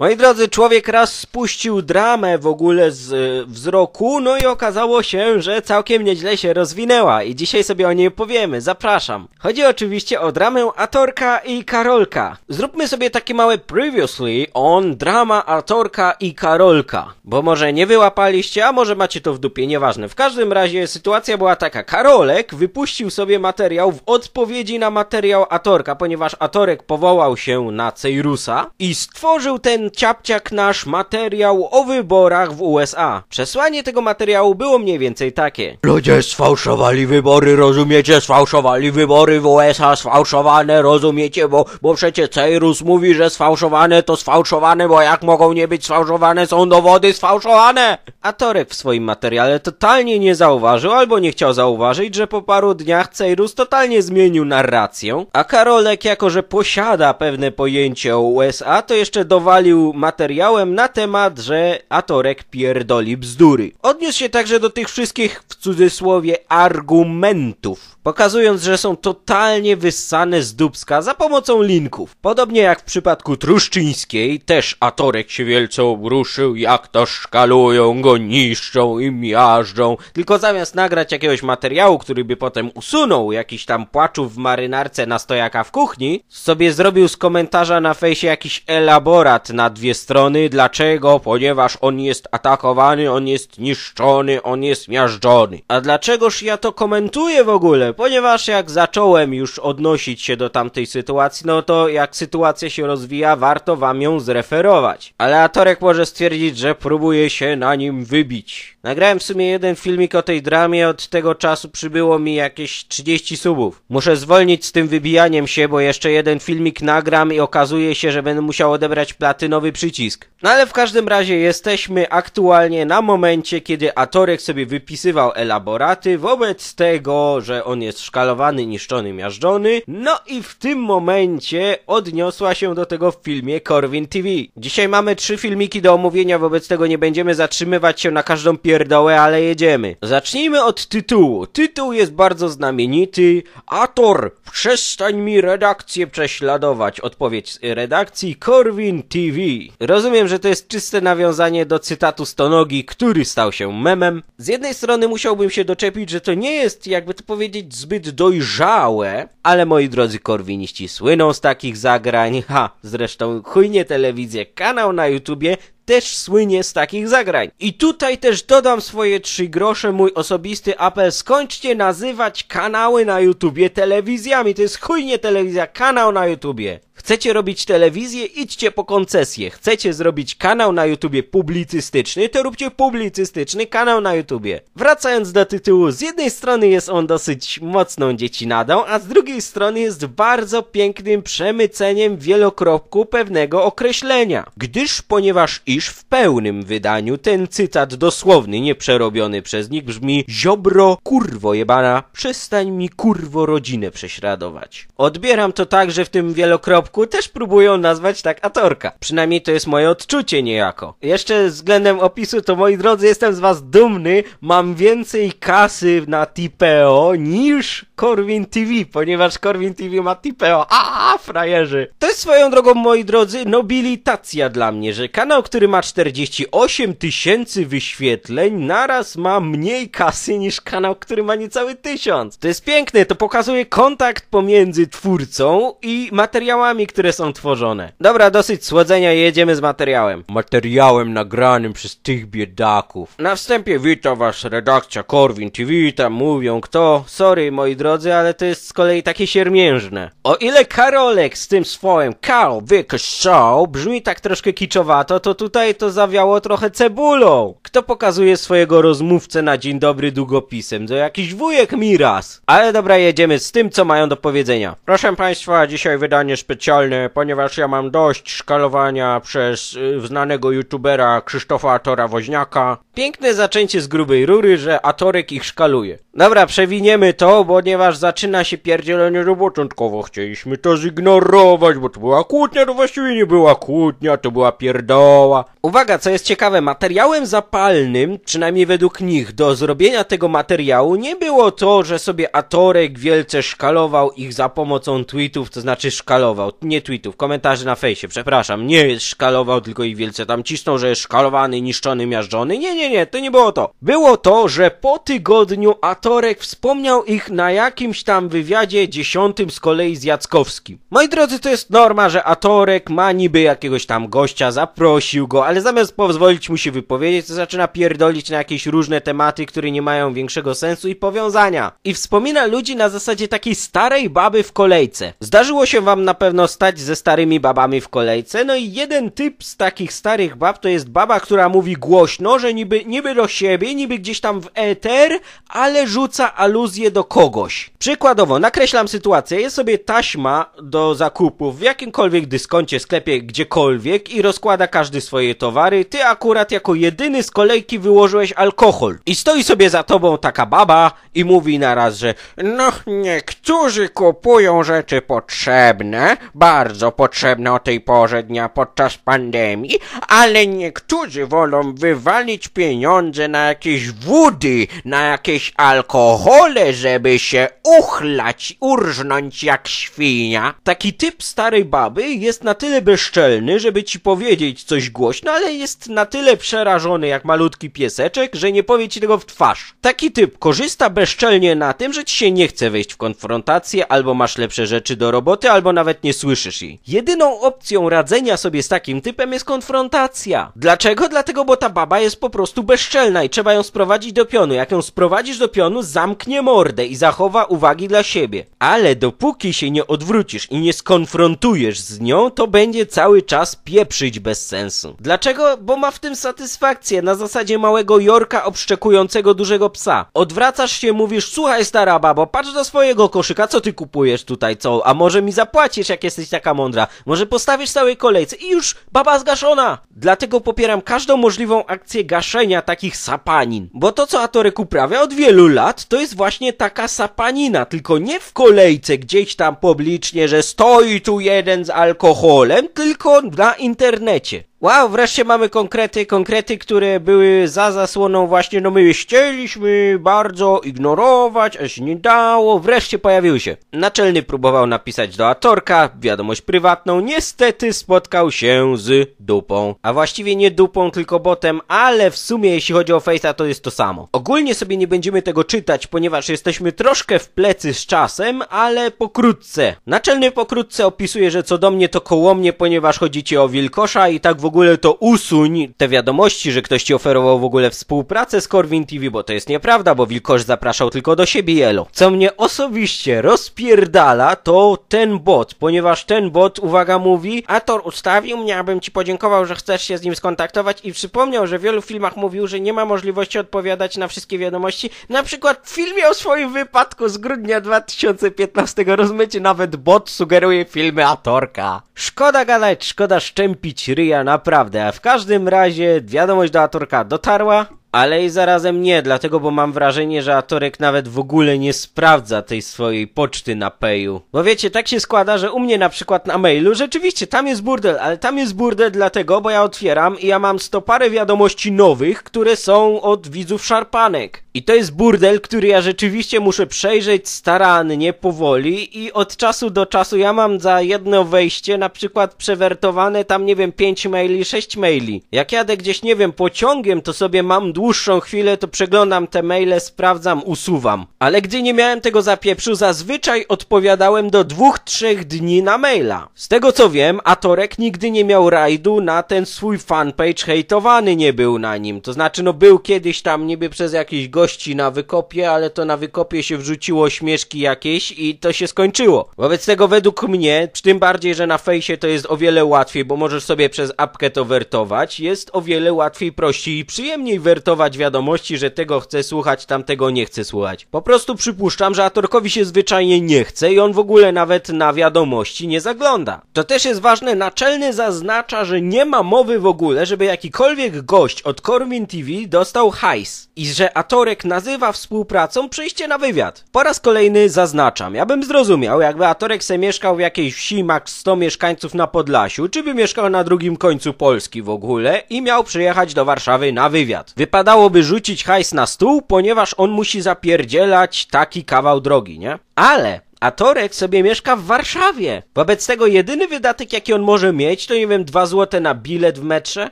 Moi drodzy, człowiek raz spuścił dramę w ogóle z y, wzroku, no i okazało się, że całkiem nieźle się rozwinęła i dzisiaj sobie o niej powiemy, zapraszam. Chodzi oczywiście o dramę Atorka i Karolka. Zróbmy sobie takie małe previously on drama Atorka i Karolka, bo może nie wyłapaliście, a może macie to w dupie, nieważne. W każdym razie sytuacja była taka, Karolek wypuścił sobie materiał w odpowiedzi na materiał Atorka, ponieważ Atorek powołał się na Cejrusa i stworzył ten Ciapciak nasz materiał o wyborach w USA. Przesłanie tego materiału było mniej więcej takie. Ludzie sfałszowali wybory, rozumiecie? Sfałszowali wybory w USA, sfałszowane, rozumiecie? Bo, bo przecie Cyrus mówi, że sfałszowane to sfałszowane, bo jak mogą nie być sfałszowane? Są dowody sfałszowane! A Torek w swoim materiale totalnie nie zauważył albo nie chciał zauważyć, że po paru dniach Cyrus totalnie zmienił narrację, a Karolek jako, że posiada pewne pojęcie o USA, to jeszcze dowalił był materiałem na temat, że Atorek pierdoli bzdury. Odniósł się także do tych wszystkich, w cudzysłowie, argumentów, pokazując, że są totalnie wyssane z dubska za pomocą linków. Podobnie jak w przypadku Truszczyńskiej, też Atorek się wielce obruszył, jak to szkalują, go niszczą i miażdżą, tylko zamiast nagrać jakiegoś materiału, który by potem usunął jakiś tam płaczów w marynarce na stojaka w kuchni, sobie zrobił z komentarza na fejsie jakiś elaborat na dwie strony. Dlaczego? Ponieważ on jest atakowany, on jest niszczony, on jest miażdżony. A dlaczegoż ja to komentuję w ogóle? Ponieważ jak zacząłem już odnosić się do tamtej sytuacji, no to jak sytuacja się rozwija, warto wam ją zreferować. Ale Atorek może stwierdzić, że próbuje się na nim wybić. Nagrałem w sumie jeden filmik o tej dramie, od tego czasu przybyło mi jakieś 30 subów. Muszę zwolnić z tym wybijaniem się, bo jeszcze jeden filmik nagram i okazuje się, że będę musiał odebrać platynowy przycisk. No ale w każdym razie jesteśmy aktualnie na momencie, kiedy Atorek sobie wypisywał elaboraty wobec tego, że on jest szkalowany, niszczony, miażdżony. No i w tym momencie odniosła się do tego w filmie Corwin TV. Dzisiaj mamy trzy filmiki do omówienia, wobec tego nie będziemy zatrzymywać się na każdą pierwszą pierdołę, ale jedziemy. Zacznijmy od tytułu. Tytuł jest bardzo znamienity. Ator, przestań mi redakcję prześladować. Odpowiedź z redakcji Corwin TV. Rozumiem, że to jest czyste nawiązanie do cytatu Stonogi, który stał się memem. Z jednej strony musiałbym się doczepić, że to nie jest, jakby to powiedzieć, zbyt dojrzałe, ale moi drodzy korwiniści słyną z takich zagrań. Ha, zresztą chujnie telewizję, kanał na YouTubie też słynie z takich zagrań. I tutaj też dodam swoje trzy grosze, mój osobisty apel, skończcie nazywać kanały na YouTubie telewizjami, to jest chujnie telewizja, kanał na YouTubie. Chcecie robić telewizję? Idźcie po koncesję. Chcecie zrobić kanał na YouTubie publicystyczny? To róbcie publicystyczny kanał na YouTubie. Wracając do tytułu, z jednej strony jest on dosyć mocną dziecinadą, a z drugiej strony jest bardzo pięknym przemyceniem wielokropku pewnego określenia. Gdyż, ponieważ iż w pełnym wydaniu ten cytat dosłowny, nieprzerobiony przez nich brzmi Ziobro, kurwo jebana, przestań mi kurwo rodzinę prześladować. Odbieram to tak, że w tym wielokropku dorobku też próbują nazwać tak atorka. Przynajmniej to jest moje odczucie niejako. Jeszcze względem opisu to moi drodzy jestem z was dumny, mam więcej kasy na Tipeo niż Corwin TV, ponieważ Corwin TV ma Tipeo. A, frajerzy! To jest swoją drogą moi drodzy nobilitacja dla mnie, że kanał, który ma 48 tysięcy wyświetleń naraz ma mniej kasy niż kanał, który ma niecały tysiąc. To jest piękne, to pokazuje kontakt pomiędzy twórcą i materiałami filmami, które są tworzone. Dobra, dosyć słodzenia i jedziemy z materiałem. Materiałem nagranym przez tych biedaków. Na wstępie witam was redakcja Korwin TV, tam mówią kto. Sorry moi drodzy, ale to jest z kolei takie siermiężne. O ile Karolek z tym swoim Carl Wick Show brzmi tak troszkę kiczowato, to tutaj to zawiało trochę cebulą. Kto pokazuje swojego rozmówcę na dzień dobry długopisem? To jakiś wujek mi raz. Ale dobra, jedziemy z tym, co mają do powiedzenia. Proszę Państwa, dzisiaj wydanie specjalne ponieważ ja mam dość szkalowania przez y, znanego youtubera Krzysztofa Atora Woźniaka. Piękne zaczęcie z grubej rury, że Atorek ich szkaluje. Dobra, przewiniemy to, ponieważ zaczyna się pierdzielenie, że początkowo chcieliśmy to zignorować, bo to była kłótnia, to właściwie nie była kłótnia, to była pierdoła. Uwaga, co jest ciekawe, materiałem zapalnym, przynajmniej według nich, do zrobienia tego materiału nie było to, że sobie Atorek wielce szkalował ich za pomocą tweetów, to znaczy szkalował nie tweetów, komentarzy na fejsie, przepraszam, nie jest szkalował, tylko i wielce tam cisną, że jest szkalowany, niszczony, miażdżony. Nie, nie, nie, to nie było to. Było to, że po tygodniu Atorek wspomniał ich na jakimś tam wywiadzie dziesiątym z kolei z Jackowskim. Moi drodzy, to jest norma, że Atorek ma niby jakiegoś tam gościa, zaprosił go, ale zamiast pozwolić mu się wypowiedzieć, to zaczyna pierdolić na jakieś różne tematy, które nie mają większego sensu i powiązania. I wspomina ludzi na zasadzie takiej starej baby w kolejce. Zdarzyło się wam na pewno stać ze starymi babami w kolejce. No i jeden typ z takich starych bab to jest baba, która mówi głośno, że niby, niby do siebie, niby gdzieś tam w eter, ale rzuca aluzję do kogoś. Przykładowo, nakreślam sytuację, jest sobie taśma do zakupów w jakimkolwiek dyskoncie, sklepie, gdziekolwiek i rozkłada każdy swoje towary. Ty akurat jako jedyny z kolejki wyłożyłeś alkohol. I stoi sobie za tobą taka baba i mówi naraz, że no niektórzy kupują rzeczy potrzebne, bardzo potrzebne o tej porze dnia podczas pandemii, ale niektórzy wolą wywalić pieniądze na jakieś wody, na jakieś alkohole, żeby się uchlać, urżnąć jak świnia. Taki typ starej baby jest na tyle bezczelny, żeby ci powiedzieć coś głośno, ale jest na tyle przerażony jak malutki pieseczek, że nie powie ci tego w twarz. Taki typ korzysta bezczelnie na tym, że ci się nie chce wejść w konfrontację, albo masz lepsze rzeczy do roboty, albo nawet nie słyszysz jej. Jedyną opcją radzenia sobie z takim typem jest konfrontacja. Dlaczego? Dlatego, bo ta baba jest po prostu bezczelna i trzeba ją sprowadzić do pionu. Jak ją sprowadzisz do pionu, zamknie mordę i zachowa uwagi dla siebie. Ale dopóki się nie odwrócisz i nie skonfrontujesz z nią, to będzie cały czas pieprzyć bez sensu. Dlaczego? Bo ma w tym satysfakcję, na zasadzie małego Jorka obszczekującego dużego psa. Odwracasz się, mówisz, słuchaj stara babo, patrz do swojego koszyka, co ty kupujesz tutaj, co? A może mi zapłacisz, jakie jesteś taka mądra. Może postawisz całej kolejce i już baba zgaszona! Dlatego popieram każdą możliwą akcję gaszenia takich sapanin. Bo to, co Atorek uprawia od wielu lat, to jest właśnie taka sapanina, tylko nie w kolejce gdzieś tam publicznie, że stoi tu jeden z alkoholem, tylko na internecie. Wow, wreszcie mamy konkrety, konkrety, które były za zasłoną właśnie, no my chcieliśmy bardzo ignorować, a się nie dało, wreszcie pojawiły się. Naczelny próbował napisać do Atorka wiadomość prywatną, niestety spotkał się z dupą. A właściwie nie dupą, tylko botem, ale w sumie jeśli chodzi o Face'a to jest to samo. Ogólnie sobie nie będziemy tego czytać, ponieważ jesteśmy troszkę w plecy z czasem, ale pokrótce. Naczelny pokrótce opisuje, że co do mnie to koło mnie, ponieważ chodzi o wilkosza i tak w ogóle to usuń te wiadomości, że ktoś ci oferował w ogóle współpracę z Corwin TV, bo to jest nieprawda, bo Wilkosz zapraszał tylko do siebie Yellow. Co mnie osobiście rozpierdala, to ten bot, ponieważ ten bot, uwaga, mówi, Ator ustawił mnie, abym ci podziękował, że chcesz się z nim skontaktować i przypomniał, że w wielu filmach mówił, że nie ma możliwości odpowiadać na wszystkie wiadomości. Na przykład w filmie o swoim wypadku z grudnia 2015 rozmycie nawet bot sugeruje filmy Atorka. Szkoda gadać, szkoda szczępić ryja na Naprawdę, a w każdym razie wiadomość do Atorka dotarła, ale i zarazem nie, dlatego bo mam wrażenie, że Atorek nawet w ogóle nie sprawdza tej swojej poczty na Payu. Bo wiecie, tak się składa, że u mnie na przykład na mailu, rzeczywiście tam jest burdel, ale tam jest burdel dlatego, bo ja otwieram i ja mam sto parę wiadomości nowych, które są od widzów szarpanek. I to jest burdel, który ja rzeczywiście muszę przejrzeć starannie, powoli i od czasu do czasu ja mam za jedno wejście na przykład przewertowane tam, nie wiem, 5 maili, 6 maili. Jak jadę gdzieś, nie wiem, pociągiem, to sobie mam dłuższą chwilę, to przeglądam te maile, sprawdzam, usuwam. Ale gdy nie miałem tego zapieprzu, zazwyczaj odpowiadałem do dwóch, trzech dni na maila. Z tego co wiem, Atorek nigdy nie miał rajdu na ten swój fanpage, hejtowany nie był na nim. To znaczy, no był kiedyś tam niby przez jakiś gość gości na wykopie, ale to na wykopie się wrzuciło śmieszki jakieś i to się skończyło. Wobec tego według mnie, tym bardziej, że na fejsie to jest o wiele łatwiej, bo możesz sobie przez apkę to wertować, jest o wiele łatwiej, prościej i przyjemniej wertować wiadomości, że tego chce słuchać, tamtego nie chce słuchać. Po prostu przypuszczam, że Atorkowi się zwyczajnie nie chce i on w ogóle nawet na wiadomości nie zagląda. To też jest ważne, naczelny zaznacza, że nie ma mowy w ogóle, żeby jakikolwiek gość od Corwin TV dostał hajs i że Ator Borek nazywa współpracą przyjście na wywiad. Po raz kolejny zaznaczam, ja bym zrozumiał, jakby Atorek se mieszkał w jakiejś wsi max 100 mieszkańców na Podlasiu, czy by mieszkał na drugim końcu Polski w ogóle i miał przyjechać do Warszawy na wywiad. Wypadałoby rzucić hajs na stół, ponieważ on musi zapierdzielać taki kawał drogi, nie? Ale a Torek sobie mieszka w Warszawie. Wobec tego jedyny wydatek, jaki on może mieć, to nie wiem, dwa złote na bilet w metrze,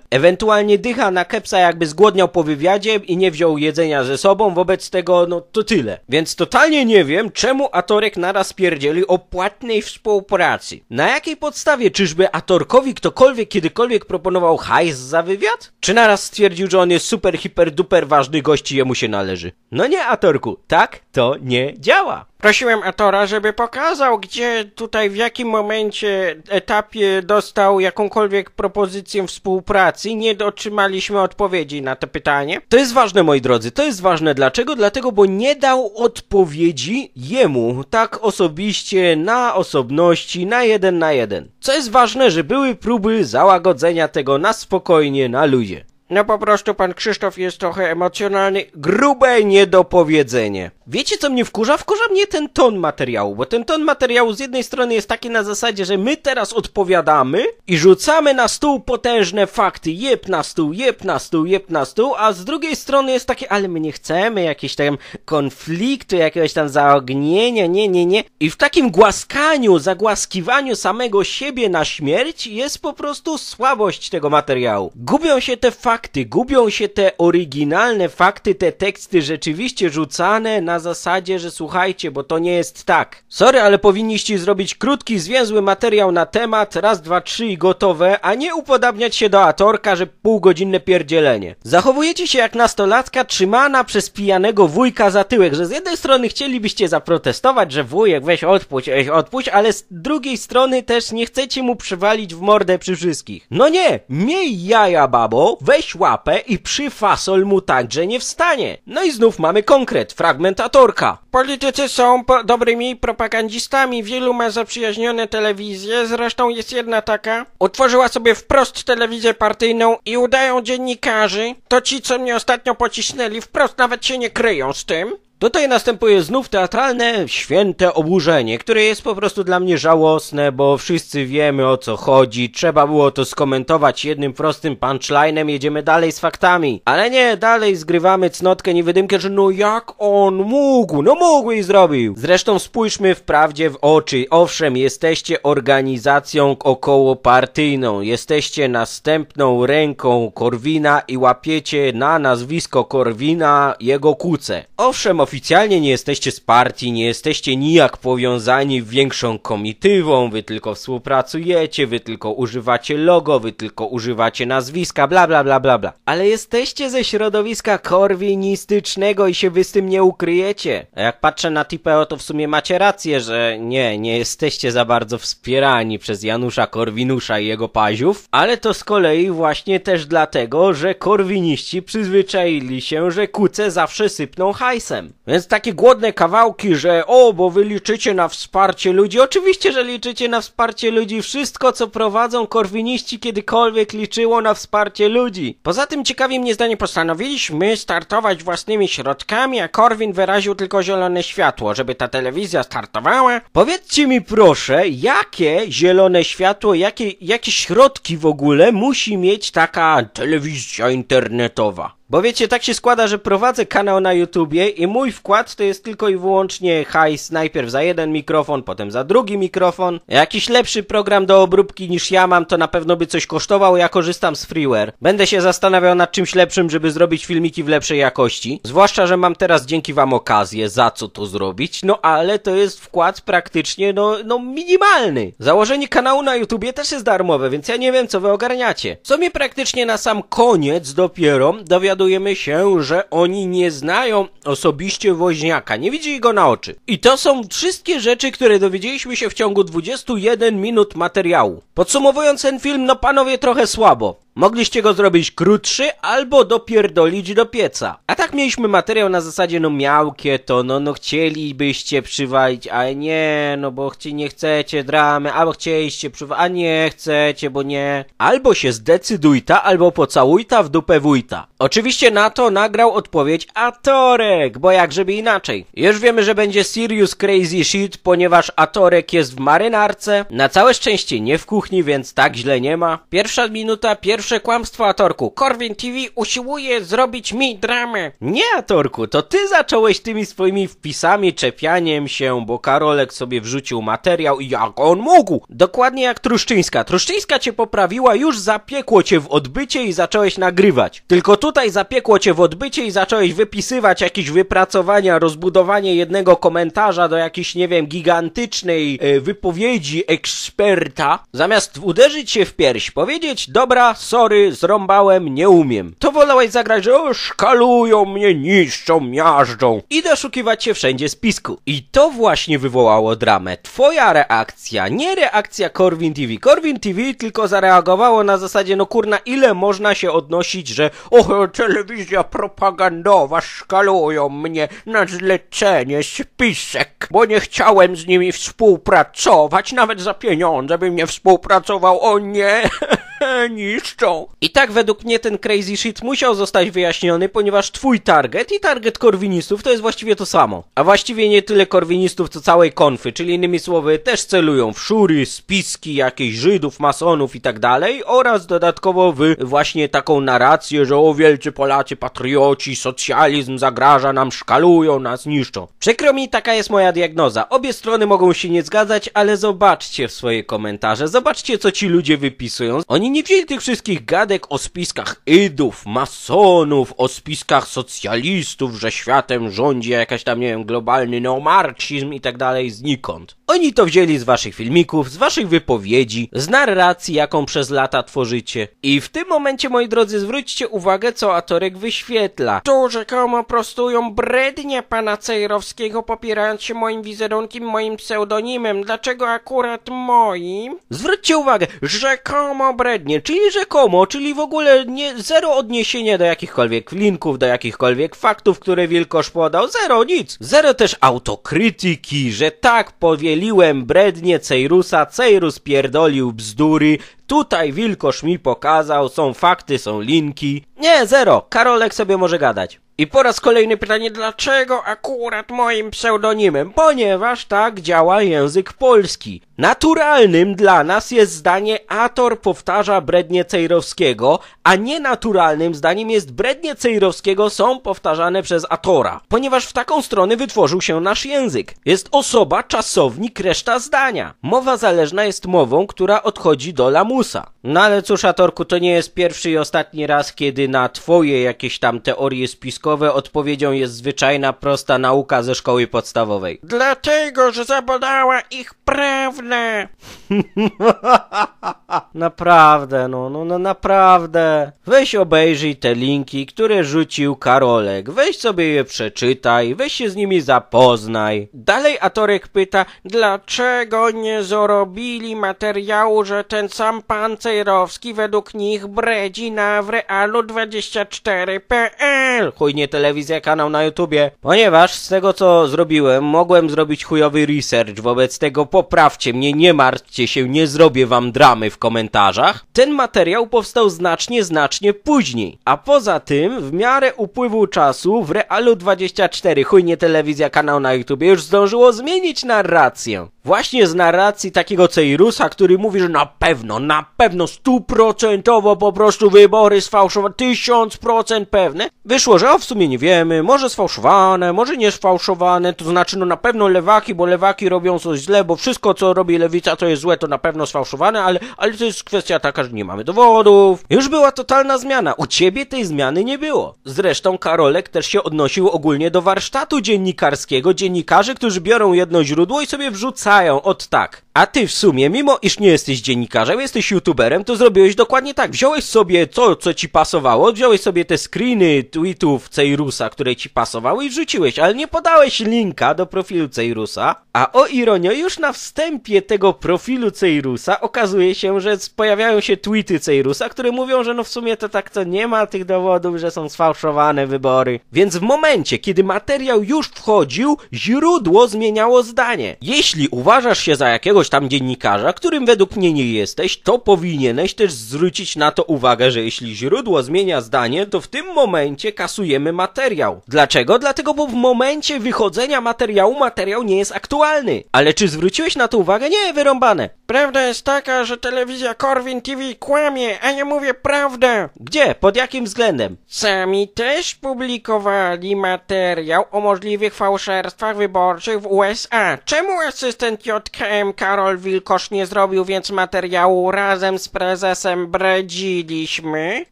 ewentualnie dycha na kepsa, jakby zgłodniał po wywiadzie i nie wziął jedzenia ze sobą, wobec tego, no to tyle. Więc totalnie nie wiem, czemu Atorek naraz pierdzieli o płatnej współpracy. Na jakiej podstawie, czyżby Atorkowi ktokolwiek kiedykolwiek proponował hajs za wywiad? Czy naraz stwierdził, że on jest super, hiper, duper ważny gości, jemu się należy? No nie, Atorku, tak to nie działa. Prosiłem Atora, żeby pokazał, gdzie tutaj, w jakim momencie, etapie dostał jakąkolwiek propozycję współpracy. Nie otrzymaliśmy odpowiedzi na to pytanie. To jest ważne, moi drodzy. To jest ważne. Dlaczego? Dlatego, bo nie dał odpowiedzi jemu, tak osobiście, na osobności, na jeden na jeden. Co jest ważne, że były próby załagodzenia tego na spokojnie, na ludzie. No po prostu pan Krzysztof jest trochę emocjonalny. Grube niedopowiedzenie. Wiecie, co mnie wkurza? Wkurza mnie ten ton materiału, bo ten ton materiału z jednej strony jest taki na zasadzie, że my teraz odpowiadamy i rzucamy na stół potężne fakty, jeb na stół, jeb na stół, jeb na stół, a z drugiej strony jest takie, ale my nie chcemy jakiegoś tam konfliktu, jakiegoś tam zaognienia, nie, nie, nie. I w takim głaskaniu, zagłaskiwaniu samego siebie na śmierć jest po prostu słabość tego materiału. Gubią się te fakty, gubią się te oryginalne fakty, te teksty rzeczywiście rzucane na na zasadzie, że słuchajcie, bo to nie jest tak. Sorry, ale powinniście zrobić krótki, zwięzły materiał na temat, raz, dwa, trzy i gotowe, a nie upodabniać się do atorka, że półgodzinne pierdzielenie. Zachowujecie się jak nastolatka trzymana przez pijanego wujka za tyłek, że z jednej strony chcielibyście zaprotestować, że wujek weź odpuść, weź odpuść, ale z drugiej strony też nie chcecie mu przywalić w mordę przy wszystkich. No nie, miej jaja babo, weź łapę i przyfasol mu tak, że nie wstanie. No i znów mamy konkret, fragment dyktatorka. Politycy są dobrymi propagandistami, wielu ma zaprzyjaźnione telewizje, zresztą jest jedna taka. Utworzyła sobie wprost telewizję partyjną i udają dziennikarzy. To ci, co mnie ostatnio pocisnęli, wprost nawet się nie kryją z tym. Tutaj następuje znów teatralne, święte oburzenie, które jest po prostu dla mnie żałosne, bo wszyscy wiemy o co chodzi, trzeba było to skomentować jednym prostym punchline'em, jedziemy dalej z faktami. Ale nie, dalej zgrywamy cnotkę niewydymkę, że no jak on mógł, no mógł i zrobił. Zresztą spójrzmy wprawdzie w oczy, owszem, jesteście organizacją okołopartyjną, jesteście następną ręką Korwina i łapiecie na nazwisko Korwina jego kuce. Owszem, oficjalnie nie jesteście z partii, nie jesteście nijak powiązani większą komitywą, wy tylko współpracujecie, wy tylko używacie logo, wy tylko używacie nazwiska, bla bla bla bla bla. Ale jesteście ze środowiska korwinistycznego i się wy z tym nie ukryjecie. A jak patrzę na Tipeo, to w sumie macie rację, że nie, nie jesteście za bardzo wspierani przez Janusza Korwinusza i jego paziów, ale to z kolei właśnie też dlatego, że korwiniści przyzwyczaili się, że kuce zawsze sypną hajsem. Więc takie głodne kawałki, że o, bo wy liczycie na wsparcie ludzi. Oczywiście, że liczycie na wsparcie ludzi. Wszystko, co prowadzą korwiniści kiedykolwiek liczyło na wsparcie ludzi. Poza tym ciekawi mnie zdanie postanowiliśmy startować własnymi środkami, a Korwin wyraził tylko zielone światło, żeby ta telewizja startowała. Powiedzcie mi proszę, jakie zielone światło, jakie, jakie środki w ogóle musi mieć taka telewizja internetowa? Bo wiecie, tak się składa, że prowadzę kanał na YouTubie i mój wkład to jest tylko i wyłącznie hajs najpierw za jeden mikrofon, potem za drugi mikrofon. Jakiś lepszy program do obróbki niż ja mam to na pewno by coś kosztował, ja korzystam z freeware. Będę się zastanawiał nad czymś lepszym, żeby zrobić filmiki w lepszej jakości. Zwłaszcza, że mam teraz dzięki wam okazję za co to zrobić, no ale to jest wkład praktycznie, no, no minimalny. Założenie kanału na YouTubie też jest darmowe, więc ja nie wiem co wy ogarniacie. Co mnie praktycznie na sam koniec dopiero dowiaduję dowiadujemy się, że oni nie znają osobiście woźniaka, nie widzieli go na oczy. I to są wszystkie rzeczy, które dowiedzieliśmy się w ciągu 21 minut materiału. Podsumowując ten film, no panowie trochę słabo. Mogliście go zrobić krótszy albo dopierdolić do pieca. A tak mieliśmy materiał na zasadzie no miałkie to, no no chcielibyście przywalić, a nie, no bo chci, nie chcecie dramy, albo chcieliście przywalić, a nie chcecie, bo nie. Albo się zdecydujta, albo pocałujta w dupę wójta. Oczywiście na to nagrał odpowiedź Atorek, bo jak żeby inaczej. Już wiemy, że będzie Sirius Crazy Shit, ponieważ Atorek jest w marynarce. Na całe szczęście nie w kuchni, więc tak źle nie ma. Pierwsza minuta, pierwsza Najgorsze kłamstwo Atorku. Korwin TV usiłuje zrobić mi dramę. Nie Atorku, to ty zacząłeś tymi swoimi wpisami, czepianiem się, bo Karolek sobie wrzucił materiał i jak on mógł? Dokładnie jak Truszczyńska. Truszczyńska cię poprawiła, już zapiekło cię w odbycie i zacząłeś nagrywać. Tylko tutaj zapiekło cię w odbycie i zacząłeś wypisywać jakieś wypracowania, rozbudowanie jednego komentarza do jakiejś, nie wiem, gigantycznej e, wypowiedzi eksperta. Zamiast uderzyć się w pierś, powiedzieć, dobra, so sorry, zrąbałem, nie umiem. To wolałeś zagrać, że o, szkalują mnie, niszczą, miażdżą i doszukiwać się wszędzie spisku. I to właśnie wywołało dramę. Twoja reakcja, nie reakcja Corwin TV. Corwin TV tylko zareagowało na zasadzie, no kurna, ile można się odnosić, że o, telewizja propagandowa, szkalują mnie na zlecenie, spisek, bo nie chciałem z nimi współpracować, nawet za pieniądze bym nie współpracował, o nie! niszczą. I tak według mnie ten crazy shit musiał zostać wyjaśniony, ponieważ twój target i target korwinistów to jest właściwie to samo. A właściwie nie tyle korwinistów, co całej konfy, czyli innymi słowy też celują w szury, spiski jakichś Żydów, masonów i tak dalej oraz dodatkowo w właśnie taką narrację, że o wielcy Polacy, patrioci, socjalizm zagraża nam, szkalują nas, niszczą. Przykro mi, taka jest moja diagnoza. Obie strony mogą się nie zgadzać, ale zobaczcie w swoje komentarze, zobaczcie co ci ludzie wypisują. Oni oni nie wzięli tych wszystkich gadek o spiskach idów, masonów, o spiskach socjalistów, że światem rządzi jakaś tam, nie wiem, globalny neomarksizm i tak dalej znikąd. Oni to wzięli z waszych filmików, z waszych wypowiedzi, z narracji, jaką przez lata tworzycie. I w tym momencie, moi drodzy, zwróćcie uwagę, co Atorek wyświetla. Tu rzekomo prostują brednie pana Cejrowskiego, popierając się moim wizerunkiem, moim pseudonimem. Dlaczego akurat moim? Zwróćcie uwagę, rzekomo brednie, czyli rzekomo, czyli w ogóle nie, zero odniesienia do jakichkolwiek linków, do jakichkolwiek faktów, które Wilkosz podał. Zero, nic. Zero też autokrytyki, że tak powie Pierdoliłem brednie Cejrusa, Cejrus pierdolił bzdury, tutaj Wilkosz mi pokazał, są fakty, są linki. Nie, zero, Karolek sobie może gadać. I po raz kolejny pytanie, dlaczego akurat moim pseudonimem? Ponieważ tak działa język polski. Naturalnym dla nas jest zdanie Ator powtarza brednie Cejrowskiego, a nienaturalnym zdaniem jest brednie Cejrowskiego są powtarzane przez Atora, ponieważ w taką stronę wytworzył się nasz język. Jest osoba, czasownik, reszta zdania. Mowa zależna jest mową, która odchodzi do lamusa. No ale cóż, Atorku, to nie jest pierwszy i ostatni raz, kiedy na twoje jakieś tam teorie spiskowe związkowe odpowiedzią jest zwyczajna, prosta nauka ze szkoły podstawowej. Dlatego, że zabadała ich prawne. naprawdę, no, no, no, naprawdę. Weź obejrzyj te linki, które rzucił Karolek. Weź sobie je przeczytaj, weź się z nimi zapoznaj. Dalej Atorek pyta, dlaczego nie zorobili materiału, że ten sam pan Cejrowski według nich bredzi na w realu 24.pl. Chuj głównie telewizja, kanał na YouTubie, ponieważ z tego co zrobiłem, mogłem zrobić chujowy research, wobec tego poprawcie mnie, nie martwcie się, nie zrobię wam dramy w komentarzach. Ten materiał powstał znacznie, znacznie później. A poza tym, w miarę upływu czasu, w Realu 24, chujnie telewizja, kanał na YouTubie, już zdążyło zmienić narrację. Właśnie z narracji takiego Ceirusa, który mówi, że na pewno, na pewno, stuprocentowo po prostu wybory sfałszowane, tysiąc procent pewne, wyszło, że o w sumie nie wiemy, może sfałszowane, może nie sfałszowane, to znaczy no na pewno lewaki, bo lewaki robią coś źle, bo wszystko co robi lewica to jest złe, to na pewno sfałszowane, ale, ale to jest kwestia taka, że nie mamy dowodów. Już była totalna zmiana, u ciebie tej zmiany nie było. Zresztą Karolek też się odnosił ogólnie do warsztatu dziennikarskiego, dziennikarzy, którzy biorą jedno źródło i sobie wrzucają pytają od tak, a ty w sumie, mimo iż nie jesteś dziennikarzem, jesteś youtuberem, to zrobiłeś dokładnie tak. Wziąłeś sobie to, co ci pasowało, wziąłeś sobie te screeny tweetów Ceirusa, które ci pasowały i wrzuciłeś, ale nie podałeś linka do profilu Ceirusa. A o ironio, już na wstępie tego profilu Ceirusa okazuje się, że pojawiają się tweety Ceirusa, które mówią, że no w sumie to tak to nie ma tych dowodów, że są sfałszowane wybory. Więc w momencie, kiedy materiał już wchodził, źródło zmieniało zdanie. Jeśli uważasz, uważasz się za jakiegoś tam dziennikarza, którym według mnie nie jesteś, to powinieneś też zwrócić na to uwagę, że jeśli źródło zmienia zdanie, to w tym momencie kasujemy materiał. Dlaczego? Dlatego, bo w momencie wychodzenia materiału materiał nie jest aktualny. Ale czy zwróciłeś na to uwagę? Nie, wyrąbane. Prawda jest taka, że telewizja Corwin TV kłamie, a ja mówię prawdę. Gdzie? Pod jakim względem? Sami też publikowali materiał o możliwych fałszerstwach wyborczych w USA. Czemu asystent JKM Karol Wilkosz nie zrobił więc materiału razem z prezesem Bredziliśmy?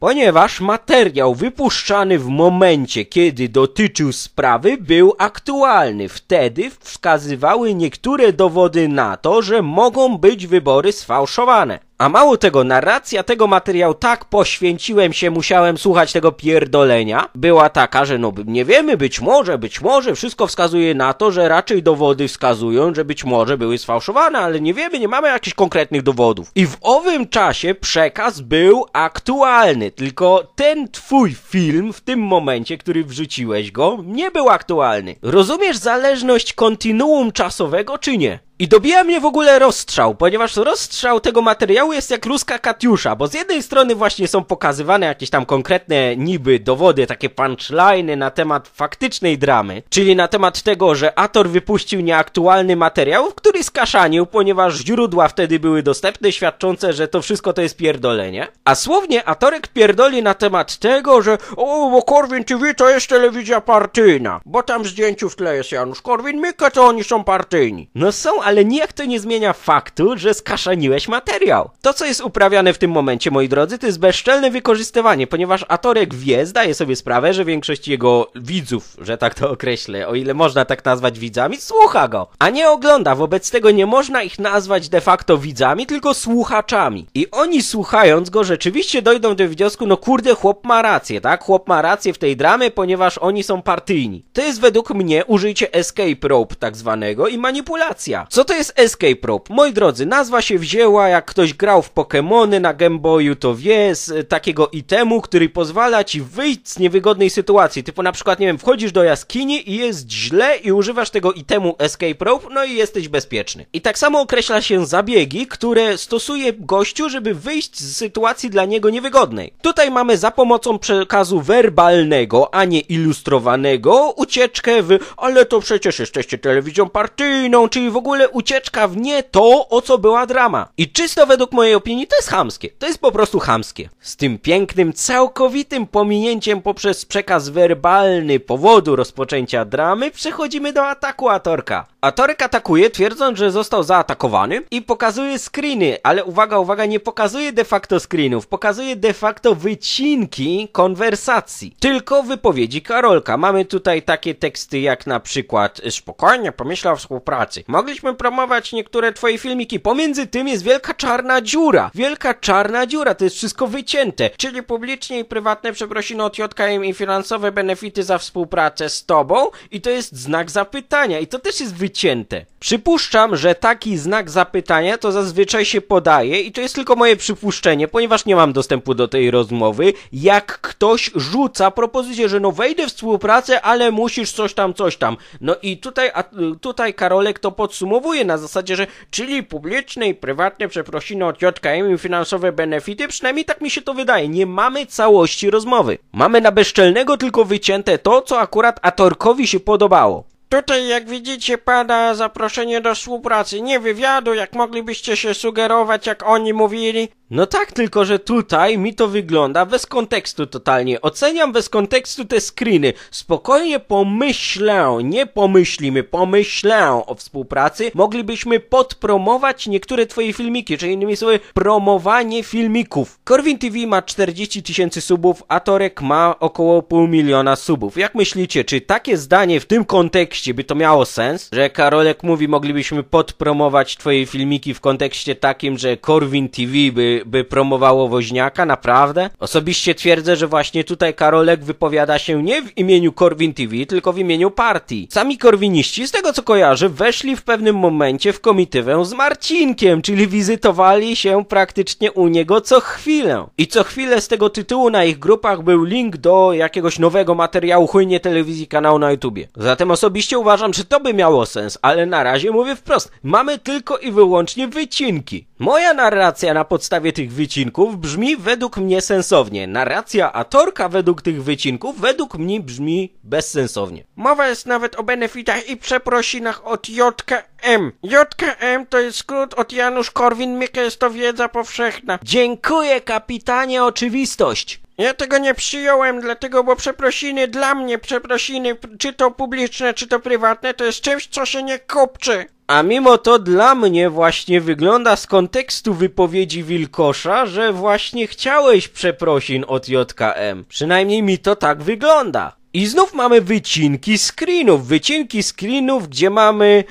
Ponieważ materiał wypuszczany w momencie, kiedy dotyczył sprawy, był aktualny. Wtedy wskazywały niektóre dowody na to, że mogą być wybory sfałszowane. A mało tego, narracja tego materiału tak poświęciłem się, musiałem słuchać tego pierdolenia, była taka, że no nie wiemy, być może, być może, wszystko wskazuje na to, że raczej dowody wskazują, że być może były sfałszowane, ale nie wiemy, nie mamy jakichś konkretnych dowodów. I w owym czasie przekaz był aktualny, tylko ten twój film w tym momencie, który wrzuciłeś go, nie był aktualny. Rozumiesz zależność kontinuum czasowego czy nie? I dobija mnie w ogóle rozstrzał, ponieważ rozstrzał tego materiału jest jak ruska Katiusza, bo z jednej strony właśnie są pokazywane jakieś tam konkretne niby dowody, takie punchline'y na temat faktycznej dramy, czyli na temat tego, że Ator wypuścił nieaktualny materiał, który skaszanił, ponieważ źródła wtedy były dostępne, świadczące, że to wszystko to jest pierdolenie. A słownie Atorek pierdoli na temat tego, że o, bo Korwin TV to jest telewizja partyjna, bo tam zdjęciu w tle jest Janusz Korwin-Mikke, to oni są partyjni. No są ale niech to nie zmienia faktu, że skaszaniłeś materiał. To, co jest uprawiane w tym momencie, moi drodzy, to jest bezczelne wykorzystywanie, ponieważ Atorek wie, zdaje sobie sprawę, że większość jego widzów, że tak to określę, o ile można tak nazwać widzami, słucha go, a nie ogląda. Wobec tego nie można ich nazwać de facto widzami, tylko słuchaczami. I oni słuchając go rzeczywiście dojdą do wniosku, no kurde, chłop ma rację, tak? Chłop ma rację w tej dramie, ponieważ oni są partyjni. To jest według mnie użycie escape rope tak zwanego i manipulacja. Co to jest escape rope? Moi drodzy, nazwa się wzięła, jak ktoś grał w Pokémony na Game Boyu, to wie, z takiego itemu, który pozwala ci wyjść z niewygodnej sytuacji. Typu na przykład, nie wiem, wchodzisz do jaskini i jest źle i używasz tego itemu escape rope, no i jesteś bezpieczny. I tak samo określa się zabiegi, które stosuje gościu, żeby wyjść z sytuacji dla niego niewygodnej. Tutaj mamy za pomocą przekazu werbalnego, a nie ilustrowanego, ucieczkę w ale to przecież jesteście telewizją partyjną, czyli w ogóle nagle ucieczka w nie to, o co była drama. I czysto według mojej opinii to jest chamskie. To jest po prostu chamskie. Z tym pięknym, całkowitym pominięciem poprzez przekaz werbalny powodu rozpoczęcia dramy przechodzimy do ataku Atorka. Atorek atakuje twierdząc, że został zaatakowany i pokazuje screeny, ale uwaga, uwaga, nie pokazuje de facto screenów, pokazuje de facto wycinki konwersacji. Tylko wypowiedzi Karolka. Mamy tutaj takie teksty jak na przykład spokojnie pomyślał o współpracy. Mogliśmy promować niektóre twoje filmiki. Pomiędzy tym jest wielka czarna dziura. Wielka czarna dziura, to jest wszystko wycięte. Czyli publicznie i prywatne przeprosiny od JKM i finansowe benefity za współpracę z tobą i to jest znak zapytania i to też jest wycięte. Przypuszczam, że taki znak zapytania to zazwyczaj się podaje i to jest tylko moje przypuszczenie, ponieważ nie mam dostępu do tej rozmowy, jak ktoś rzuca propozycję, że no wejdę w współpracę, ale musisz coś tam, coś tam. No i tutaj, a, y, tutaj Karolek to podsumował zachowuje na zasadzie, że czyli publiczne i prywatne przeprosiny od JKM i finansowe benefity, przynajmniej tak mi się to wydaje. Nie mamy całości rozmowy. Mamy na bezczelnego tylko wycięte to, co akurat Atorkowi się podobało. Tutaj, jak widzicie, pada zaproszenie do współpracy, nie wywiadu, jak moglibyście się sugerować, jak oni mówili. No tak, tylko że tutaj mi to wygląda bez kontekstu totalnie. Oceniam bez kontekstu te screeny. Spokojnie pomyślę, nie pomyślimy, pomyślę o współpracy. Moglibyśmy podpromować niektóre twoje filmiki, czyli innymi słowy, promowanie filmików. Corwin TV ma 40 tysięcy subów, a Torek ma około pół miliona subów. Jak myślicie, czy takie zdanie w tym kontekście kontekście by to miało sens, że Karolek mówi, moglibyśmy podpromować twoje filmiki w kontekście takim, że Corwin TV by, by promowało woźniaka, naprawdę? Osobiście twierdzę, że właśnie tutaj Karolek wypowiada się nie w imieniu Corwin TV, tylko w imieniu partii. Sami korwiniści, z tego co kojarzę, weszli w pewnym momencie w komitywę z Marcinkiem, czyli wizytowali się praktycznie u niego co chwilę. I co chwilę z tego tytułu na ich grupach był link do jakiegoś nowego materiału chujnie telewizji kanału na YouTubie. Zatem osobiście osobiście uważam, że to by miało sens, ale na razie mówię wprost, mamy tylko i wyłącznie wycinki. Moja narracja na podstawie tych wycinków brzmi według mnie sensownie. Narracja Atorka według tych wycinków według mnie brzmi bezsensownie. Mowa jest nawet o benefitach i przeprosinach od JKM. JKM to jest skrót od Janusz Korwin-Mikke, jest to wiedza powszechna. Dziękuję kapitanie oczywistość. Ja tego nie przyjąłem, dlatego, bo przeprosiny dla mnie, przeprosiny, czy to publiczne, czy to prywatne, to jest czymś, co się nie kopczy. A mimo to dla mnie właśnie wygląda z kontekstu wypowiedzi Wilkosza, że właśnie chciałeś przeprosin od JKM. Przynajmniej mi to tak wygląda. I znów mamy wycinki screenów, wycinki screenów, gdzie mamy,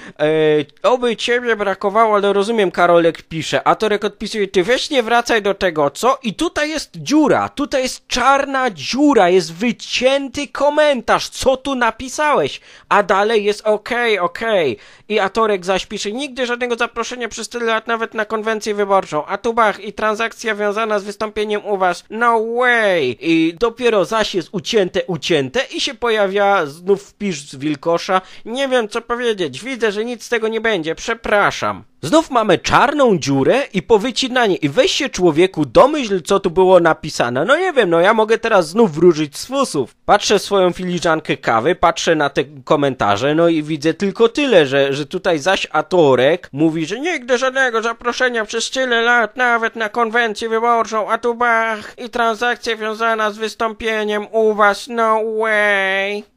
e, oby ciebie brakowało, ale rozumiem, Karolek pisze, a Torek odpisuje, ty weź nie wracaj do tego, co? I tutaj jest dziura, tutaj jest czarna dziura, jest wycięty komentarz, co tu napisałeś? A dalej jest okej, okay, okej. Okay. I Atorek zaś pisze, nigdy żadnego zaproszenia przez tyle lat nawet na konwencję wyborczą, a tu bach i transakcja wiązana z wystąpieniem u was, no way. I dopiero zaś jest ucięte, ucięte i się pojawia znów wpisz z Wilkosza. Nie wiem co powiedzieć, widzę, że nic z tego nie będzie, przepraszam. Znów mamy czarną dziurę i powycinanie. I weź się człowieku, domyśl co tu było napisane. No nie wiem, no ja mogę teraz znów wróżyć z fusów. Patrzę swoją filiżankę kawy, patrzę na te komentarze, no i widzę tylko tyle, że, że tutaj zaś Atorek mówi, że nigdy żadnego zaproszenia przez tyle lat, nawet na konwencję wyborczą, a tu bach i transakcja związana z wystąpieniem u was, no way.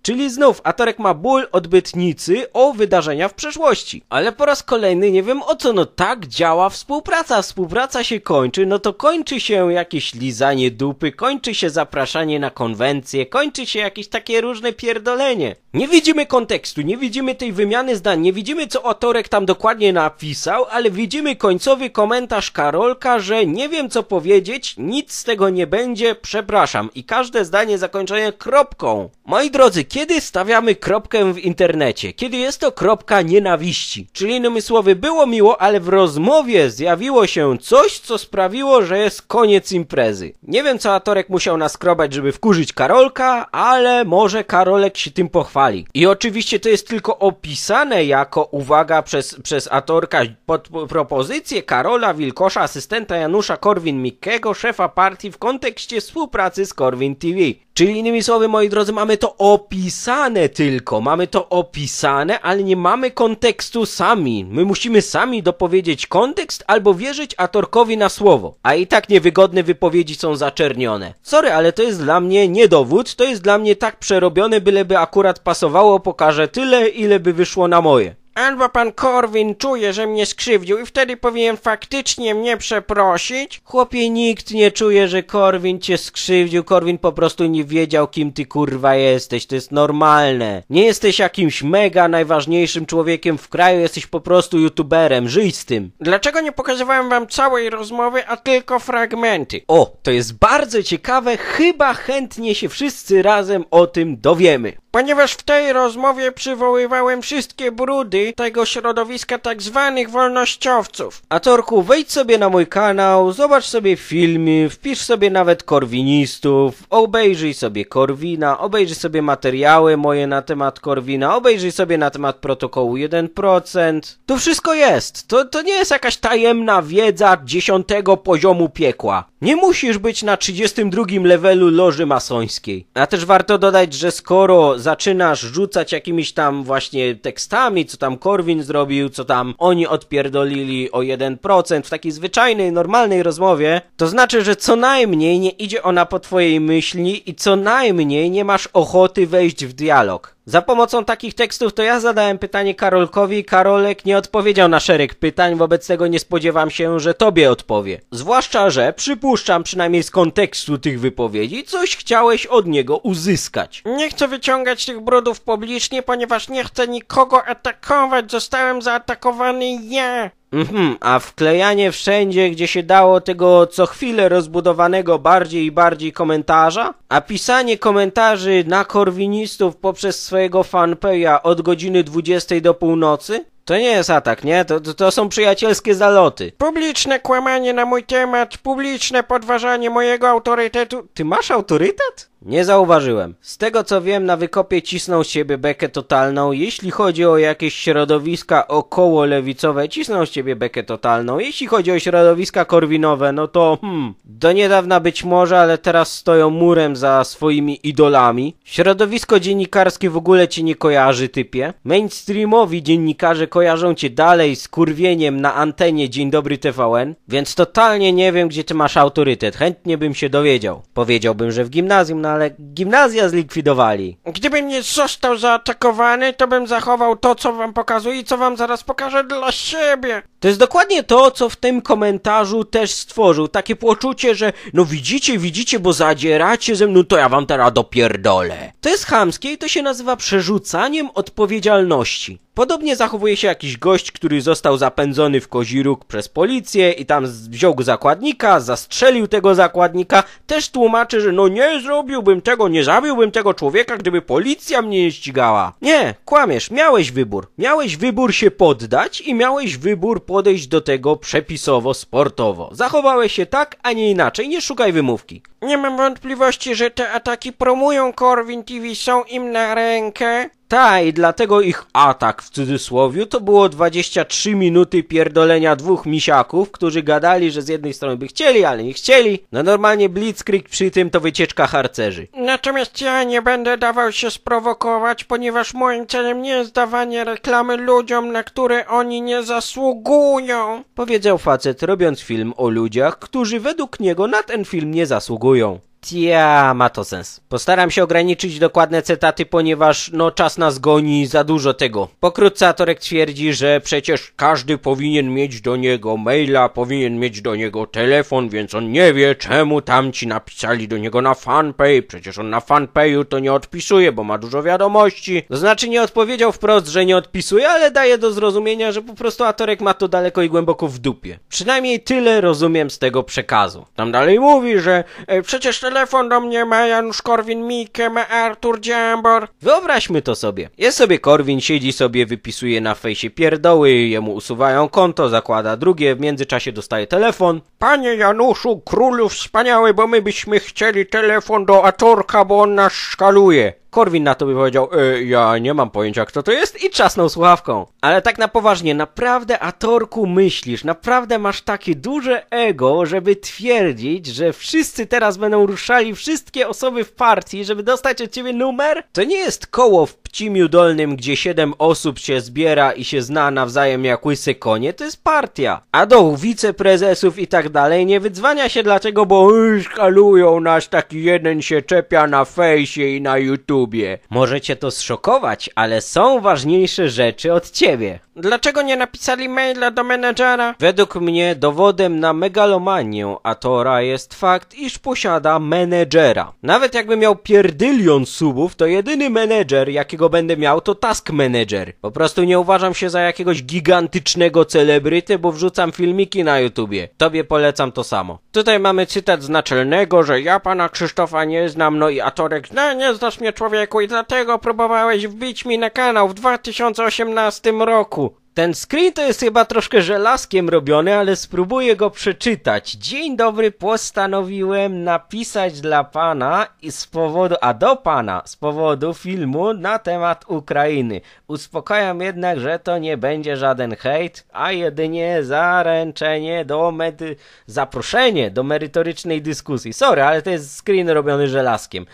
Czyli znów Atorek ma ból odbytnicy o wydarzenia w przeszłości. Ale po raz kolejny nie wiem o co, no tak działa współpraca. Współpraca się kończy, no to kończy się jakieś lizanie dupy, kończy się zapraszanie na konwencje, kończy się jakieś takie różne pierdolenie. Nie widzimy kontekstu, nie widzimy tej wymiany zdań, nie widzimy co Atorek tam dokładnie napisał, ale widzimy końcowy komentarz Karolka, że nie wiem co powiedzieć, nic z tego nie będzie, przepraszam. I każde zdanie zakończone kropką. Moi drodzy, kiedy stawiamy kropkę w internecie? Kiedy jest to kropka nienawiści. Czyli innymi słowy, było miło, ale w rozmowie zjawiło się coś, co sprawiło, że jest koniec imprezy. Nie wiem, co Atorek musiał naskrobać, żeby wkurzyć Karolka, ale może Karolek się tym pochwali. I oczywiście to jest tylko opisane jako uwaga przez, przez Atorka pod propozycję Karola Wilkosza, asystenta Janusza Korwin-Mikkego, szefa partii w kontekście współpracy z Korwin TV. Czyli innymi słowy, moi drodzy, mamy to opisane tylko, mamy to opisane, ale nie mamy kontekstu sami. My musimy sami dopowiedzieć kontekst albo wierzyć atorkowi na słowo. A i tak niewygodne wypowiedzi są zaczernione. Sorry, ale to jest dla mnie nie dowód, to jest dla mnie tak przerobione, byleby akurat pasowało, pokażę tyle, ile by wyszło na moje. Albo pan Korwin czuje, że mnie skrzywdził i wtedy powinien faktycznie mnie przeprosić? Chłopie, nikt nie czuje, że Korwin cię skrzywdził. Korwin po prostu nie wiedział, kim ty kurwa jesteś. To jest normalne. Nie jesteś jakimś mega najważniejszym człowiekiem w kraju, jesteś po prostu youtuberem. Żyj z tym. Dlaczego nie pokazywałem wam całej rozmowy, a tylko fragmenty? O, to jest bardzo ciekawe. Chyba chętnie się wszyscy razem o tym dowiemy. Ponieważ w tej rozmowie przywoływałem wszystkie brudy tego środowiska tak zwanych wolnościowców. A Torku, wejdź sobie na mój kanał, zobacz sobie filmy, wpisz sobie nawet korwinistów, obejrzyj sobie Korwina, obejrzyj sobie materiały moje na temat Korwina, obejrzyj sobie na temat protokołu 1%. To wszystko jest. To, to nie jest jakaś tajemna wiedza dziesiątego poziomu piekła. Nie musisz być na 32 levelu loży masońskiej. A też warto dodać, że skoro zaczynasz rzucać jakimiś tam właśnie tekstami, co tam Korwin zrobił, co tam oni odpierdolili o 1% w takiej zwyczajnej, normalnej rozmowie, to znaczy, że co najmniej nie idzie ona po twojej myśli i co najmniej nie masz ochoty wejść w dialog. Za pomocą takich tekstów to ja zadałem pytanie Karolkowi, Karolek nie odpowiedział na szereg pytań, wobec tego nie spodziewam się, że tobie odpowie. Zwłaszcza, że przypuszczam przynajmniej z kontekstu tych wypowiedzi, coś chciałeś od niego uzyskać. Nie chcę wyciągać tych brudów publicznie, ponieważ nie chcę nikogo atakować, zostałem zaatakowany ja. Mhm, a wklejanie wszędzie, gdzie się dało tego co chwilę rozbudowanego bardziej i bardziej komentarza? A pisanie komentarzy na korwinistów poprzez swojego fanpeja od godziny 20 do północy? To nie jest atak, nie? To, to, to, są przyjacielskie zaloty. Publiczne kłamanie na mój temat, publiczne podważanie mojego autorytetu. Ty masz autorytet? Nie zauważyłem. Z tego co wiem, na wykopie cisną z siebie bekę totalną. Jeśli chodzi o jakieś środowiska około lewicowe, cisną z siebie bekę totalną. Jeśli chodzi o środowiska korwinowe, no to hmm, do niedawna być może, ale teraz stoją murem za swoimi idolami. Środowisko dziennikarskie w ogóle cię nie kojarzy, typie. Mainstreamowi dziennikarze kojarzą cię dalej z kurwieniem na antenie Dzień Dobry TVN, więc totalnie nie wiem, gdzie ty masz autorytet. Chętnie bym się dowiedział. Powiedziałbym, że w gimnazjum, no ale gimnazja zlikwidowali. Gdybym nie został zaatakowany, to bym zachował to, co wam pokazuję i co wam zaraz pokażę dla siebie. To jest dokładnie to, co w tym komentarzu też stworzył. Takie poczucie, że no widzicie, widzicie, bo zadzieracie ze mną, no to ja wam teraz dopierdolę. To jest chamskie i to się nazywa przerzucaniem odpowiedzialności. Podobnie zachowuje się jakiś gość, który został zapędzony w kozi róg przez policję i tam wziął zakładnika, zastrzelił tego zakładnika, też tłumaczy, że no nie zrobiłbym tego, nie zabiłbym tego człowieka, gdyby policja mnie nie ścigała. Nie, kłamiesz, miałeś wybór. Miałeś wybór się poddać i miałeś wybór podejść do tego przepisowo, sportowo. Zachowałeś się tak, a nie inaczej, nie szukaj wymówki. Nie mam wątpliwości, że te ataki promują Corwin TV, są im na rękę, ta, i dlatego ich atak w cudzysłowie to było 23 minuty pierdolenia dwóch misiaków, którzy gadali, że z jednej strony by chcieli, ale nie chcieli. No normalnie Blitzkrieg przy tym to wycieczka harcerzy. Natomiast ja nie będę dawał się sprowokować, ponieważ moim celem nie jest dawanie reklamy ludziom, na które oni nie zasługują. Powiedział facet, robiąc film o ludziach, którzy według niego na ten film nie zasługują. Ja, ma to sens. Postaram się ograniczyć dokładne cytaty, ponieważ no czas nas goni za dużo tego. Pokrótce Atorek twierdzi, że przecież każdy powinien mieć do niego maila, powinien mieć do niego telefon, więc on nie wie czemu tamci napisali do niego na fanpage. Przecież on na fanpage'u to nie odpisuje, bo ma dużo wiadomości. To znaczy nie odpowiedział wprost, że nie odpisuje, ale daje do zrozumienia, że po prostu Atorek ma to daleko i głęboko w dupie. Przynajmniej tyle rozumiem z tego przekazu. Tam dalej mówi, że e, przecież Telefon do mnie ma Janusz Korwin-Mikke, ma Artur Dziambor. Wyobraźmy to sobie. Jest sobie Korwin, siedzi sobie, wypisuje na fejsie pierdoły, jemu usuwają konto, zakłada drugie, w międzyczasie dostaje telefon. Panie Januszu, królu wspaniały, bo my byśmy chcieli telefon do Atorka, bo on nas szkaluje. Korwin na to by powiedział, e, ja nie mam pojęcia kto to jest i trzasnął słuchawką. Ale tak na poważnie, naprawdę Atorku myślisz, naprawdę masz takie duże ego, żeby twierdzić, że wszyscy teraz będą ruszali, wszystkie osoby w partii, żeby dostać od ciebie numer? To nie jest koło w Cimiu Dolnym, gdzie siedem osób się zbiera i się zna nawzajem jak łysy konie, to jest partia. A do wiceprezesów i tak dalej nie wydzwania się dlaczego, bo szkalują nas, taki jeden się czepia na fejsie i na YouTubie. Możecie to zszokować, ale są ważniejsze rzeczy od ciebie. Dlaczego nie napisali maila do menedżera? Według mnie dowodem na megalomanię Atora jest fakt, iż posiada menedżera. Nawet jakby miał pierdylion subów, to jedyny menedżer, jakiego którego będę miał, to Task Manager. Po prostu nie uważam się za jakiegoś gigantycznego celebryty, bo wrzucam filmiki na YouTubie. Tobie polecam to samo. Tutaj mamy cytat z naczelnego, że ja pana Krzysztofa nie znam, no i Atorek, no nie znasz mnie człowieku i dlatego próbowałeś wbić mi na kanał w 2018 roku. Ten screen to jest chyba troszkę żelazkiem robiony, ale spróbuję go przeczytać. Dzień dobry, postanowiłem napisać dla pana i z powodu, a do pana z powodu filmu na temat Ukrainy. Uspokajam jednak, że to nie będzie żaden hejt, a jedynie zaręczenie do medy, zaproszenie do merytorycznej dyskusji. Sorry, ale to jest screen robiony żelazkiem.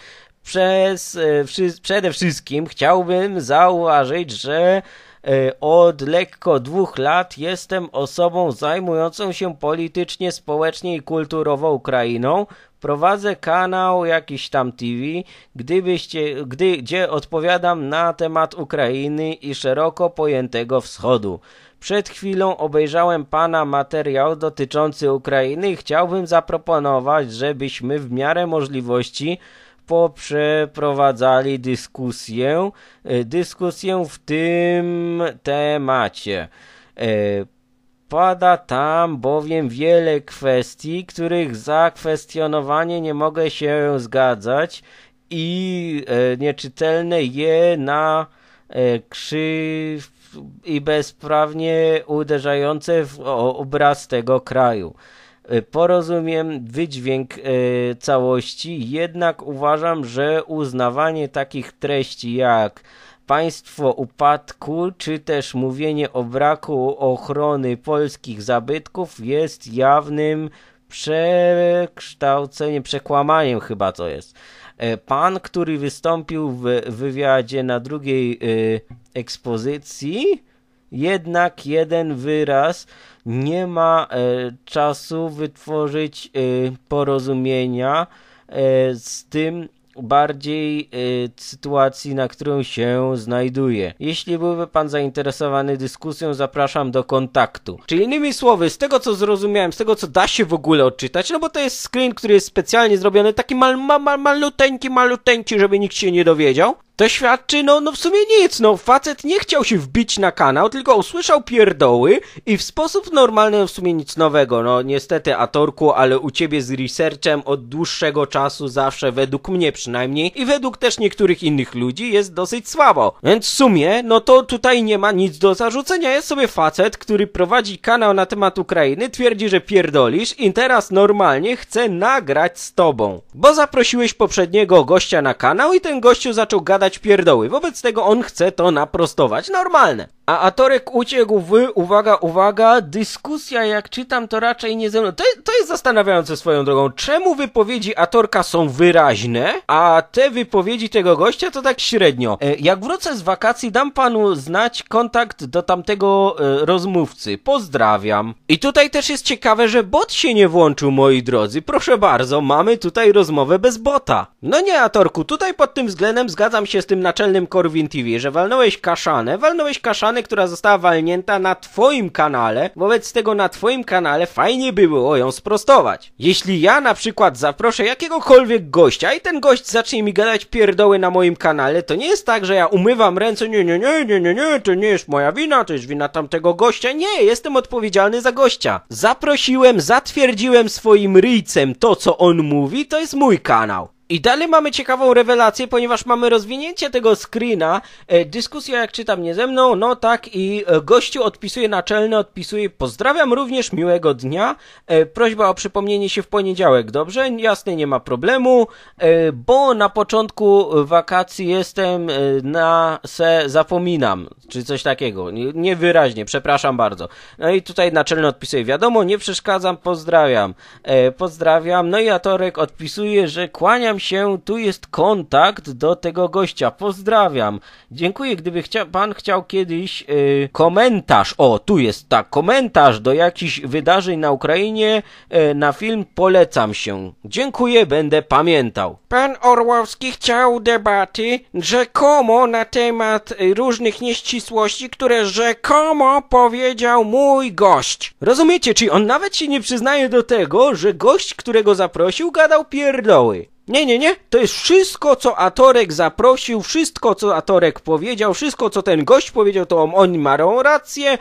Przez, przy, e, przede wszystkim chciałbym zauważyć, że E, od lekko dwóch lat jestem osobą zajmującą się politycznie, społecznie i kulturowo Ukrainą. Prowadzę kanał jakiś tam TV, gdybyście, gdy, gdzie odpowiadam na temat Ukrainy i szeroko pojętego wschodu. Przed chwilą obejrzałem pana materiał dotyczący Ukrainy i chciałbym zaproponować, żebyśmy w miarę możliwości poprzeprowadzali dyskusję, e, dyskusję w tym temacie. E, pada tam bowiem wiele kwestii, których zakwestionowanie nie mogę się zgadzać i e, nieczytelne je na krzyw i bezprawnie uderzające w obraz tego kraju. Y, porozumiem wydźwięk y, całości, jednak uważam, że uznawanie takich treści jak państwo upadku, czy też mówienie o braku ochrony polskich zabytków jest jawnym przekształceniem, przekłamaniem chyba to jest. Y, pan, który wystąpił w wywiadzie na drugiej ekspozycji, jednak jeden wyraz nie ma e, czasu wytworzyć e, porozumienia e, z tym bardziej e, sytuacji, na którą się znajduje. Jeśli byłby Pan zainteresowany dyskusją, zapraszam do kontaktu. Czyli innymi słowy, z tego co zrozumiałem, z tego co da się w ogóle odczytać, no bo to jest screen, który jest specjalnie zrobiony, taki mal, mal, maluteńki, maluteńki, żeby nikt się nie dowiedział, to świadczy, no, no w sumie nic, no facet nie chciał się wbić na kanał, tylko usłyszał pierdoły i w sposób normalny, no w sumie nic nowego, no niestety Atorku, ale u ciebie z researchem od dłuższego czasu zawsze według mnie przynajmniej i według też niektórych innych ludzi jest dosyć słabo. Więc w sumie, no to tutaj nie ma nic do zarzucenia, jest sobie facet, który prowadzi kanał na temat Ukrainy, twierdzi, że pierdolisz i teraz normalnie chce nagrać z tobą. Bo zaprosiłeś poprzedniego gościa na kanał i ten gościu zaczął gadać gadać pierdoły. Wobec tego on chce to naprostować. Normalne. A Atorek uciekł w, uwaga, uwaga, dyskusja, jak czytam, to raczej nie ze mną. To, to jest zastanawiające swoją drogą. Czemu wypowiedzi Atorka są wyraźne, a te wypowiedzi tego gościa to tak średnio. E, jak wrócę z wakacji, dam panu znać kontakt do tamtego e, rozmówcy. Pozdrawiam. I tutaj też jest ciekawe, że bot się nie włączył, moi drodzy. Proszę bardzo, mamy tutaj rozmowę bez bota. No nie, Atorku, tutaj pod tym względem zgadzam się się z tym naczelnym Corwin TV, że walnąłeś kaszanę, walnąłeś kaszanę, która została walnięta na twoim kanale, wobec tego na twoim kanale fajnie by było ją sprostować. Jeśli ja na przykład zaproszę jakiegokolwiek gościa i ten gość zacznie mi gadać pierdoły na moim kanale, to nie jest tak, że ja umywam ręce, nie, nie, nie, nie, nie, nie, to nie jest moja wina, to jest wina tamtego gościa, nie, jestem odpowiedzialny za gościa. Zaprosiłem, zatwierdziłem swoim ryjcem to, co on mówi, to jest mój kanał. I dalej mamy ciekawą rewelację, ponieważ mamy rozwinięcie tego screena, e, dyskusja jak czytam nie ze mną, no tak i e, gościu odpisuje naczelny, odpisuje pozdrawiam również, miłego dnia, e, prośba o przypomnienie się w poniedziałek, dobrze? Jasne, nie ma problemu, bo na początku wakacji jestem na se zapominam, czy coś takiego, niewyraźnie, przepraszam bardzo. No i tutaj naczelny odpisuje, wiadomo, nie przeszkadzam, pozdrawiam, pozdrawiam, no i Atorek odpisuje, że kłaniam się, tu jest kontakt do tego gościa. Pozdrawiam. Dziękuję, gdyby chcia pan chciał kiedyś yy, komentarz, o tu jest tak, komentarz do jakichś wydarzeń na Ukrainie yy, na film polecam się. Dziękuję, będę pamiętał. Pan Orłowski chciał debaty rzekomo na temat y, różnych nieścisłości, które rzekomo powiedział mój gość. Rozumiecie, czyli on nawet się nie przyznaje do tego, że gość, którego zaprosił, gadał pierdoły. Nie, nie, nie. To jest wszystko, co Atorek zaprosił, wszystko, co Atorek powiedział, wszystko, co ten gość powiedział, to on, on ma rację,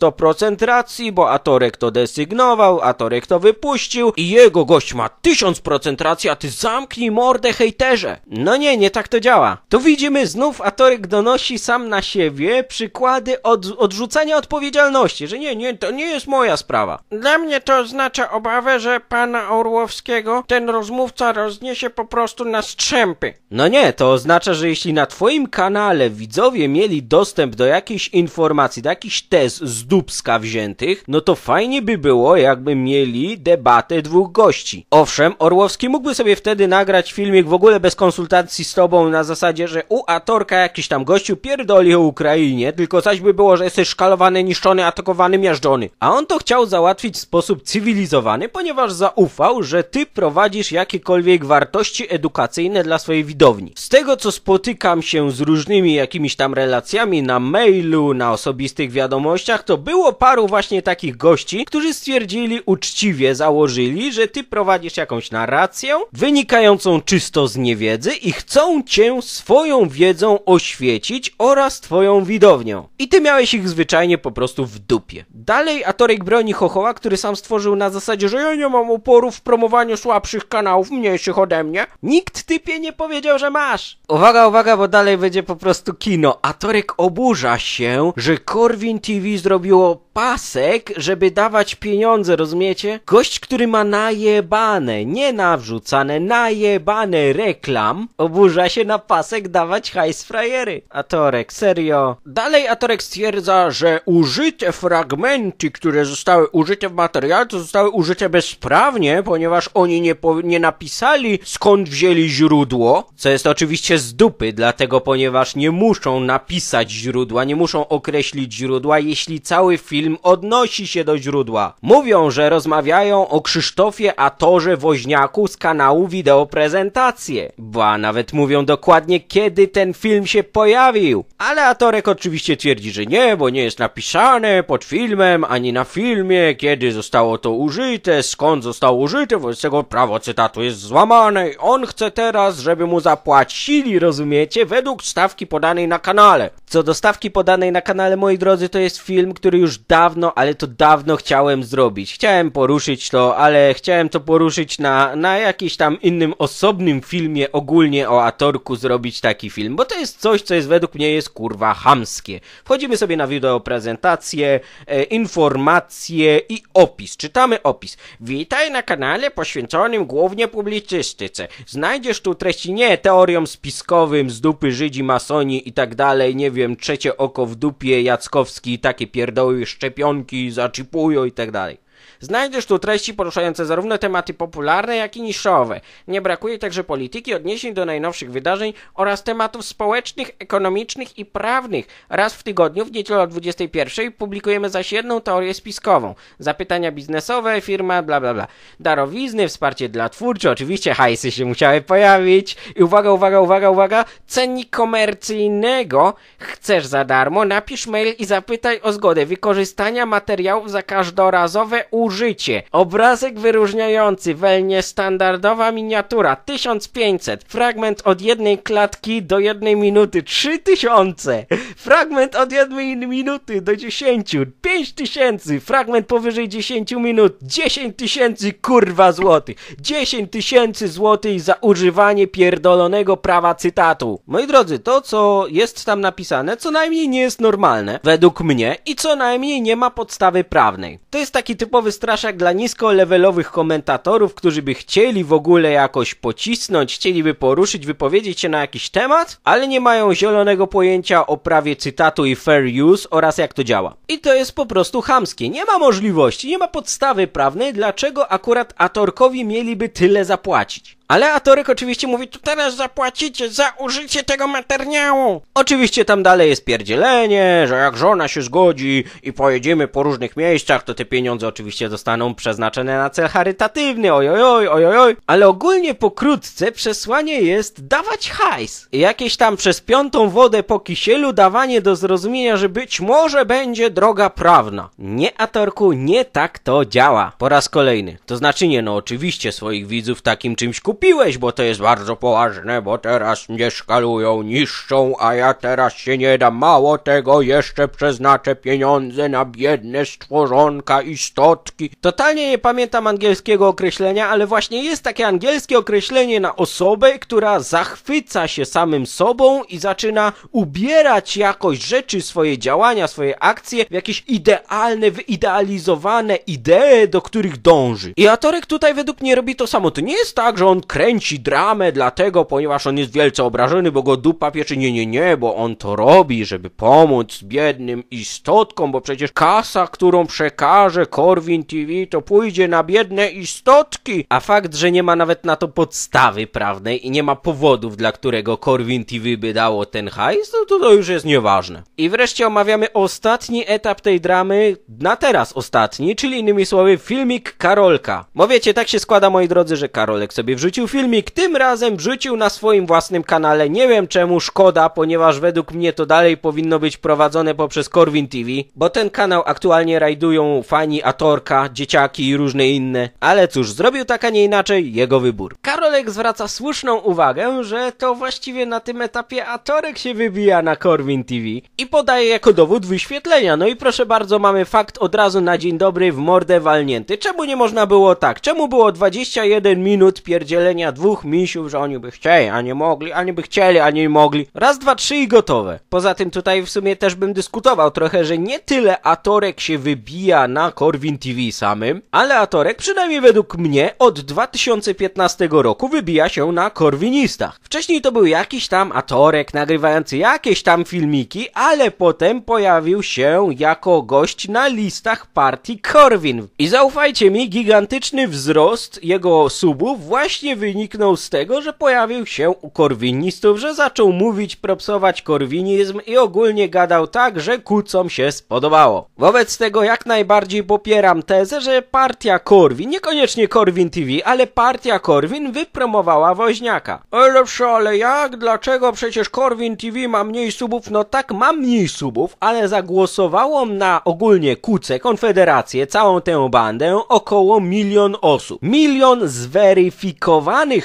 100% racji, bo Atorek to desygnował, Atorek to wypuścił i jego gość ma 1000% racji, a ty zamknij mordę hejterze. No nie, nie tak to działa. Tu widzimy znów Atorek donosi sam na siebie przykłady od, odrzucania odpowiedzialności, że nie, nie, to nie jest moja sprawa. Dla mnie to oznacza obawę, że pana Orłowskiego ten rozmówca rozniesie się po prostu na strzępy. No nie, to oznacza, że jeśli na twoim kanale widzowie mieli dostęp do jakiejś informacji, do jakichś tez z dubska wziętych, no to fajnie by było, jakby mieli debatę dwóch gości. Owszem, Orłowski mógłby sobie wtedy nagrać filmik w ogóle bez konsultacji z tobą na zasadzie, że u Atorka jakiś tam gościu pierdoli o Ukrainie, tylko zaś by było, że jesteś szkalowany, niszczony, atakowany, miażdżony. A on to chciał załatwić w sposób cywilizowany, ponieważ zaufał, że ty prowadzisz jakiekolwiek wartości wartości edukacyjne dla swojej widowni. Z tego co spotykam się z różnymi jakimiś tam relacjami na mailu, na osobistych wiadomościach, to było paru właśnie takich gości, którzy stwierdzili uczciwie, założyli, że ty prowadzisz jakąś narrację wynikającą czysto z niewiedzy i chcą cię swoją wiedzą oświecić oraz twoją widownią. I ty miałeś ich zwyczajnie po prostu w dupie. Dalej Atorek broni Chochowa, który sam stworzył na zasadzie, że ja nie mam oporu w promowaniu słabszych kanałów mniejszych ode mnie? Nikt typie nie powiedział, że masz! Uwaga, uwaga, bo dalej będzie po prostu kino. A Torek oburza się, że Corwin TV zrobiło pasek, żeby dawać pieniądze, rozumiecie? Gość, który ma najebane, nie nawrzucane, najebane reklam, oburza się na pasek dawać hajs frajery. A Torek, serio? Dalej Atorek stwierdza, że użyte fragmenty, które zostały użyte w materiale, to zostały użyte bezprawnie, ponieważ oni nie, nie napisali skąd wzięli źródło, co jest oczywiście z dupy, dlatego ponieważ nie muszą napisać źródła, nie muszą określić źródła, jeśli cały film odnosi się do źródła. Mówią, że rozmawiają o Krzysztofie Atorze Woźniaku z kanału Wideoprezentacje, ba nawet mówią dokładnie kiedy ten film się pojawił. Ale Atorek oczywiście twierdzi, że nie, bo nie jest napisane pod filmem, ani na filmie, kiedy zostało to użyte, skąd zostało użyte, wobec tego prawo cytatu jest złamane, której on chce teraz, żeby mu zapłacili, rozumiecie? Według stawki podanej na kanale. Co do stawki podanej na kanale, moi drodzy, to jest film, który już dawno, ale to dawno chciałem zrobić. Chciałem poruszyć to, ale chciałem to poruszyć na, na jakiś tam innym, osobnym filmie, ogólnie o Atorku zrobić taki film, bo to jest coś, co jest według mnie jest kurwa hamskie. Wchodzimy sobie na wideo prezentację, e, informacje i opis. Czytamy opis. Witaj na kanale poświęconym głównie publicysty. Ameryce. Znajdziesz tu treści, nie teoriom spiskowym, z dupy Żydzi, masoni i tak dalej, nie wiem, trzecie oko w dupie, Jackowski, takie pierdoły, szczepionki, zaczipują i tak dalej. Znajdziesz tu treści poruszające zarówno tematy popularne, jak i niszowe. Nie brakuje także polityki, odniesień do najnowszych wydarzeń oraz tematów społecznych, ekonomicznych i prawnych. Raz w tygodniu, w niedzielę o 21 publikujemy zaś jedną teorię spiskową. Zapytania biznesowe, firma, bla bla bla. Darowizny, wsparcie dla twórczy, oczywiście hajsy się musiały pojawić. I uwaga, uwaga, uwaga, uwaga, cennik komercyjnego chcesz za darmo, napisz mail i zapytaj o zgodę wykorzystania materiałów za każdorazowe użycie użycie. Obrazek wyróżniający, Welnie standardowa miniatura 1500. Fragment od jednej klatki do jednej minuty 3000. Fragment od jednej minuty do 10 5000. Fragment powyżej 10 minut 10 tysięcy kurwa złotych. 10 tysięcy złotych za używanie pierdolonego prawa cytatu. Moi drodzy, to co jest tam napisane, co najmniej nie jest normalne według mnie i co najmniej nie ma podstawy prawnej. To jest taki typowy straszak dla nisko-levelowych komentatorów, którzy by chcieli w ogóle jakoś pocisnąć, chcieliby poruszyć, wypowiedzieć się na jakiś temat, ale nie mają zielonego pojęcia o prawie cytatu i fair use oraz jak to działa. I to jest po prostu chamskie. Nie ma możliwości, nie ma podstawy prawnej, dlaczego akurat atorkowi mieliby tyle zapłacić. Ale Atoryk oczywiście mówi, tu teraz zapłacicie za użycie tego materiału. Oczywiście tam dalej jest pierdzielenie, że jak żona się zgodzi i pojedziemy po różnych miejscach, to te pieniądze oczywiście zostaną przeznaczone na cel charytatywny, ojojoj, ojojoj. Ale ogólnie pokrótce przesłanie jest dawać hajs. Jakieś tam przez piątą wodę po kisielu dawanie do zrozumienia, że być może będzie droga prawna. Nie, Atorku, nie tak to działa. Po raz kolejny. To znaczy nie, no oczywiście swoich widzów takim czymś kup kupiłeś, bo to jest bardzo poważne, bo teraz mnie szkalują, niszczą, a ja teraz się nie dam. Mało tego, jeszcze przeznaczę pieniądze na biedne stworzonka istotki. Totalnie nie pamiętam angielskiego określenia, ale właśnie jest takie angielskie określenie na osobę, która zachwyca się samym sobą i zaczyna ubierać jakoś rzeczy, swoje działania, swoje akcje w jakieś idealne, wyidealizowane idee, do których dąży. I Atorek tutaj według mnie robi to samo. To nie jest tak, że on kręci dramę dlatego, ponieważ on jest wielce obrażony, bo go dupa pieczy. Nie, nie, nie, bo on to robi, żeby pomóc biednym istotkom, bo przecież kasa, którą przekaże Corwin TV, to pójdzie na biedne istotki. A fakt, że nie ma nawet na to podstawy prawnej i nie ma powodów, dla którego Corwin TV by dało ten hajs, no to, to już jest nieważne. I wreszcie omawiamy ostatni etap tej dramy, na teraz ostatni, czyli innymi słowy filmik Karolka. Mówicie, tak się składa, moi drodzy, że Karolek sobie wrzucił Wrzucił filmik, tym razem wrzucił na swoim własnym kanale. Nie wiem czemu szkoda, ponieważ według mnie to dalej powinno być prowadzone poprzez Corwin TV, bo ten kanał aktualnie rajdują fani Atorka, dzieciaki i różne inne. Ale cóż, zrobił tak, a nie inaczej jego wybór. Karolek zwraca słuszną uwagę, że to właściwie na tym etapie Atorek się wybija na Corwin TV i podaje jako dowód wyświetlenia. No i proszę bardzo, mamy fakt od razu na dzień dobry w mordę walnięty. Czemu nie można było tak? Czemu było 21 minut pierdzielenia dzielenia dwóch misiów, że oni by chcieli, a nie mogli, a nie by chcieli, a nie mogli. Raz, dwa, trzy i gotowe. Poza tym tutaj w sumie też bym dyskutował trochę, że nie tyle Atorek się wybija na Corwin TV samym, ale Atorek, przynajmniej według mnie, od 2015 roku wybija się na Korwinistach. Wcześniej to był jakiś tam Atorek nagrywający jakieś tam filmiki, ale potem pojawił się jako gość na listach partii Korwin. I zaufajcie mi, gigantyczny wzrost jego subów właśnie wyniknął z tego, że pojawił się u korwinistów, że zaczął mówić, propsować korwinizm i ogólnie gadał tak, że kucom się spodobało. Wobec tego jak najbardziej popieram tezę, że partia Korwin, niekoniecznie Korwin TV, ale partia Korwin wypromowała Woźniaka. Lepsza, ale jak? Dlaczego? Przecież Korwin TV ma mniej subów. No tak, ma mniej subów, ale zagłosowało na ogólnie Kuce, Konfederację, całą tę bandę około milion osób. Milion zweryfikowanych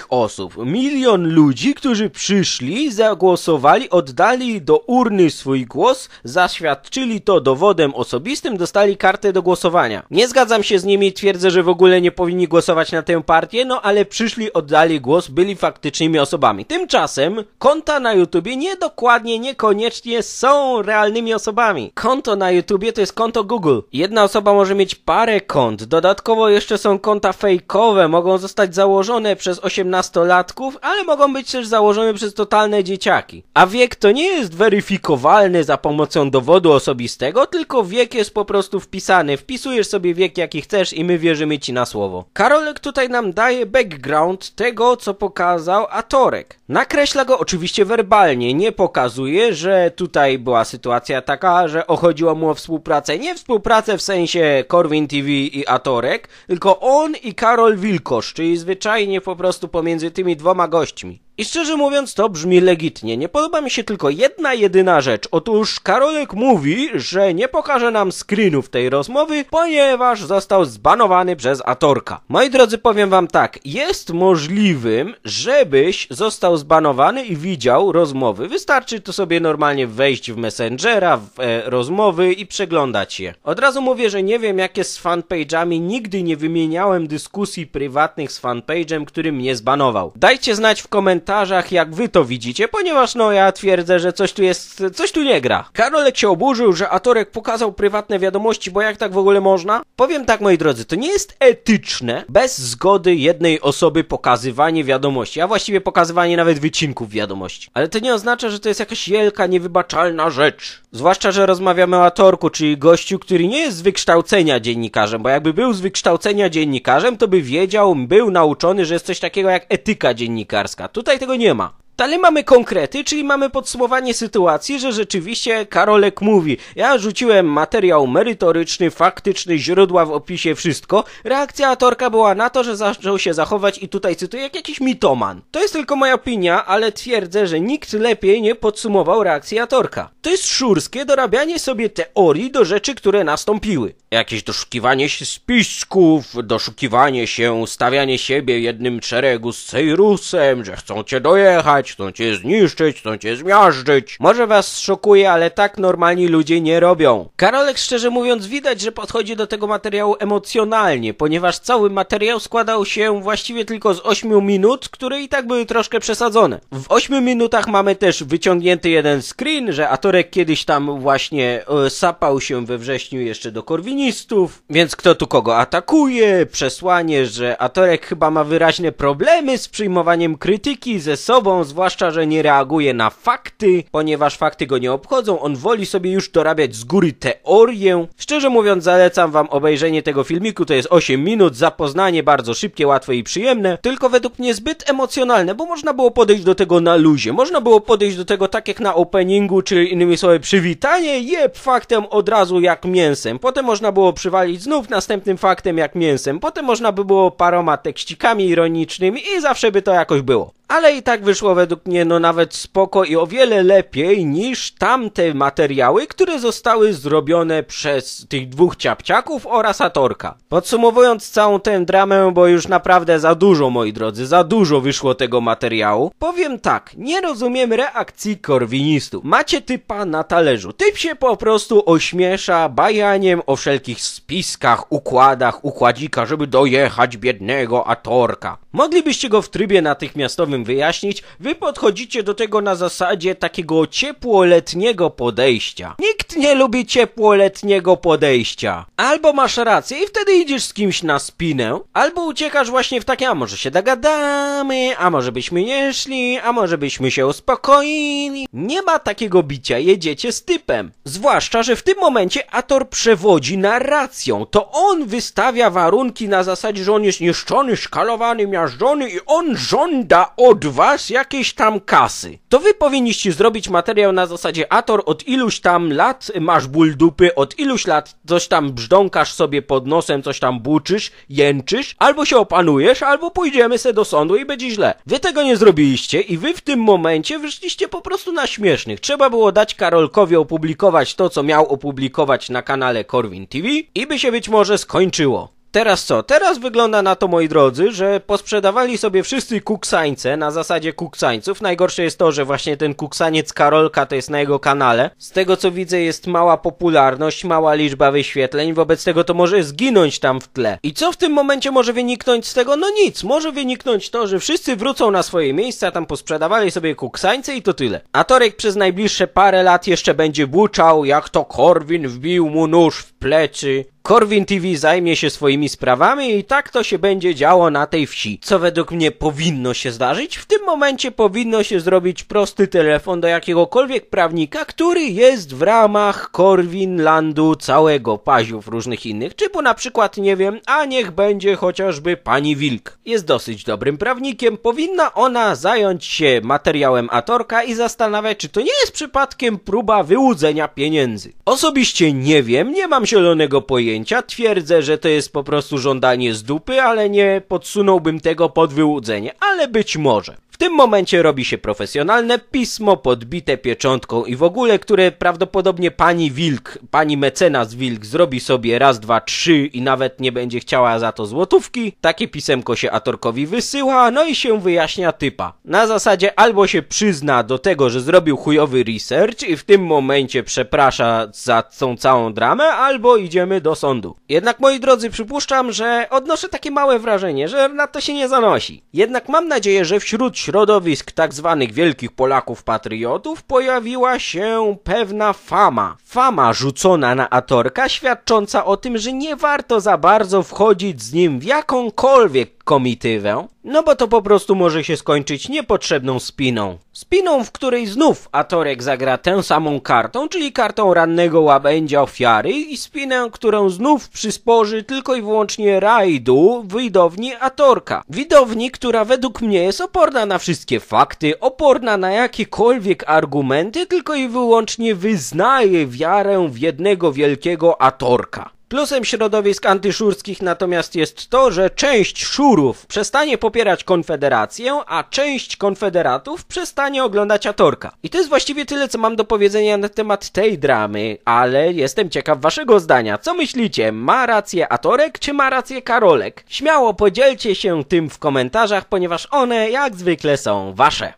osób, milion ludzi, którzy przyszli, zagłosowali, oddali do urny swój głos, zaświadczyli to dowodem osobistym, dostali kartę do głosowania. Nie zgadzam się z nimi, twierdzę, że w ogóle nie powinni głosować na tę partię, no ale przyszli, oddali głos, byli faktycznymi osobami. Tymczasem konta na YouTubie niedokładnie, niekoniecznie są realnymi osobami. Konto na YouTubie to jest konto Google. Jedna osoba może mieć parę kont, dodatkowo jeszcze są konta fejkowe, mogą zostać założone przez przez osiemnastolatków, ale mogą być też założone przez totalne dzieciaki. A wiek to nie jest weryfikowalny za pomocą dowodu osobistego, tylko wiek jest po prostu wpisany. Wpisujesz sobie wiek jaki chcesz i my wierzymy ci na słowo. Karolek tutaj nam daje background tego, co pokazał Atorek. Nakreśla go oczywiście werbalnie, nie pokazuje, że tutaj była sytuacja taka, że ochodziło mu o współpracę. Nie współpracę w sensie Corwin TV i Atorek, tylko on i Karol Wilkosz, czyli zwyczajnie po prostu pomiędzy tymi dwoma gośćmi. I szczerze mówiąc, to brzmi legitnie. Nie podoba mi się tylko jedna jedyna rzecz. Otóż Karolek mówi, że nie pokaże nam screenów tej rozmowy, ponieważ został zbanowany przez Atorka. Moi drodzy, powiem wam tak. Jest możliwym, żebyś został zbanowany i widział rozmowy. Wystarczy to sobie normalnie wejść w Messengera, w e, rozmowy i przeglądać je. Od razu mówię, że nie wiem jakie z fanpage'ami. Nigdy nie wymieniałem dyskusji prywatnych z fanpage'em, który mnie zbanował. Dajcie znać w komentarzach, komentarzach, jak wy to widzicie, ponieważ no ja twierdzę, że coś tu jest, coś tu nie gra. Karolek się oburzył, że Atorek pokazał prywatne wiadomości, bo jak tak w ogóle można? Powiem tak, moi drodzy, to nie jest etyczne bez zgody jednej osoby pokazywanie wiadomości, a właściwie pokazywanie nawet wycinków wiadomości. Ale to nie oznacza, że to jest jakaś wielka, niewybaczalna rzecz. Zwłaszcza, że rozmawiamy o Atorku, czyli gościu, który nie jest z wykształcenia dziennikarzem, bo jakby był z wykształcenia dziennikarzem, to by wiedział, był nauczony, że jest coś takiego jak etyka dziennikarska. Tutaj 这个尼玛！ale mamy konkrety, czyli mamy podsumowanie sytuacji, że rzeczywiście Karolek mówi, ja rzuciłem materiał merytoryczny, faktyczny, źródła w opisie, wszystko. Reakcja autorka była na to, że zaczął się zachować i tutaj cytuję, jak jakiś mitoman. To jest tylko moja opinia, ale twierdzę, że nikt lepiej nie podsumował reakcji autorka. To jest szurskie dorabianie sobie teorii do rzeczy, które nastąpiły. Jakieś doszukiwanie się spisków, doszukiwanie się, stawianie siebie jednym szeregu z Cyrusem, że chcą cię dojechać, porwać, chcą cię zniszczyć, chcą cię zmiażdżyć. Może was szokuje, ale tak normalni ludzie nie robią. Karolek szczerze mówiąc widać, że podchodzi do tego materiału emocjonalnie, ponieważ cały materiał składał się właściwie tylko z 8 minut, które i tak były troszkę przesadzone. W 8 minutach mamy też wyciągnięty jeden screen, że Atorek kiedyś tam właśnie e, sapał się we wrześniu jeszcze do korwinistów, więc kto tu kogo atakuje, przesłanie, że Atorek chyba ma wyraźne problemy z przyjmowaniem krytyki ze sobą, z zwłaszcza, że nie reaguje na fakty, ponieważ fakty go nie obchodzą, on woli sobie już dorabiać z góry teorię. Szczerze mówiąc, zalecam wam obejrzenie tego filmiku, to jest 8 minut, zapoznanie bardzo szybkie, łatwe i przyjemne, tylko według mnie zbyt emocjonalne, bo można było podejść do tego na luzie, można było podejść do tego tak jak na openingu, czyli innymi słowy przywitanie, jeb, faktem od razu jak mięsem, potem można było przywalić znów następnym faktem jak mięsem, potem można by było paroma tekścikami ironicznymi i zawsze by to jakoś było ale i tak wyszło według mnie no nawet spoko i o wiele lepiej niż tamte materiały, które zostały zrobione przez tych dwóch ciapciaków oraz Atorka. Podsumowując całą tę dramę, bo już naprawdę za dużo moi drodzy, za dużo wyszło tego materiału, powiem tak, nie rozumiem reakcji korwinistów. Macie typa na talerzu, typ się po prostu ośmiesza bajaniem o wszelkich spiskach, układach, układzika, żeby dojechać biednego Atorka. Moglibyście go w trybie natychmiastowym wyjaśnić, wy podchodzicie do tego na zasadzie takiego ciepłoletniego podejścia. Nikt nie lubi ciepłoletniego podejścia. Albo masz rację i wtedy idziesz z kimś na spinę, albo uciekasz właśnie w takie, a może się dogadamy, a może byśmy nie szli, a może byśmy się uspokoili. Nie ma takiego bicia, jedziecie z typem. Zwłaszcza, że w tym momencie Ator przewodzi narracją. To on wystawia warunki na zasadzie, że on jest niszczony, szkalowany, miał żony i on żąda od was jakiejś tam kasy. To wy powinniście zrobić materiał na zasadzie Ator od iluś tam lat masz ból dupy, od iluś lat coś tam brzdąkasz sobie pod nosem, coś tam buczysz, jęczysz, albo się opanujesz, albo pójdziemy se do sądu i będzie źle. Wy tego nie zrobiliście i wy w tym momencie wyszliście po prostu na śmiesznych. Trzeba było dać Karolkowi opublikować to, co miał opublikować na kanale Corwin TV i by się być może skończyło. Teraz co? Teraz wygląda na to, moi drodzy, że posprzedawali sobie wszyscy kuksańce na zasadzie kuksańców. Najgorsze jest to, że właśnie ten kuksaniec Karolka to jest na jego kanale. Z tego co widzę jest mała popularność, mała liczba wyświetleń, wobec tego to może zginąć tam w tle. I co w tym momencie może wyniknąć z tego? No nic, może wyniknąć to, że wszyscy wrócą na swoje miejsca, tam posprzedawali sobie kuksańce i to tyle. A Torek przez najbliższe parę lat jeszcze będzie buczał, jak to Korwin wbił mu nóż w plecy, Corwin TV zajmie się swoimi sprawami i tak to się będzie działo na tej wsi. Co według mnie powinno się zdarzyć? W tym momencie powinno się zrobić prosty telefon do jakiegokolwiek prawnika, który jest w ramach Corwinlandu całego, Paziów różnych innych, typu na przykład, nie wiem, a niech będzie chociażby pani Wilk. Jest dosyć dobrym prawnikiem, powinna ona zająć się materiałem Atorka i zastanawiać, czy to nie jest przypadkiem próba wyłudzenia pieniędzy. Osobiście nie wiem, nie mam zielonego pojęcia, pojęcia. Twierdzę, że to jest po prostu żądanie z dupy, ale nie podsunąłbym tego pod wyłudzenie. Ale być może. W tym momencie robi się profesjonalne pismo podbite pieczątką i w ogóle, które prawdopodobnie pani Wilk, pani mecenas Wilk zrobi sobie raz, dwa, trzy i nawet nie będzie chciała za to złotówki. Takie pisemko się Atorkowi wysyła, no i się wyjaśnia typa. Na zasadzie albo się przyzna do tego, że zrobił chujowy research i w tym momencie przeprasza za tą całą dramę, albo idziemy do sądu. Jednak moi drodzy, przypuszczam, że odnoszę takie małe wrażenie, że na to się nie zanosi. Jednak mam nadzieję, że wśród środowisk tzw. Tak wielkich Polaków patriotów pojawiła się pewna fama. Fama rzucona na Atorka, świadcząca o tym, że nie warto za bardzo wchodzić z nim w jakąkolwiek komitywę, no bo to po prostu może się skończyć niepotrzebną spiną. Spiną, w której znów Atorek zagra tę samą kartą, czyli kartą rannego łabędzia ofiary i spinę, którą znów przysporzy tylko i wyłącznie rajdu w widowni Atorka. Widowni, która według mnie jest oporna na wszystkie fakty, oporna na jakiekolwiek argumenty, tylko i wyłącznie wyznaje wiarę w jednego wielkiego Atorka. Plusem środowisk antyszurskich natomiast jest to, że część szurów przestanie popierać Konfederację, a część konfederatów przestanie oglądać Atorka. I to jest właściwie tyle, co mam do powiedzenia na temat tej dramy, ale jestem ciekaw waszego zdania. Co myślicie? Ma rację Atorek czy ma rację Karolek? Śmiało podzielcie się tym w komentarzach, ponieważ one jak zwykle są wasze.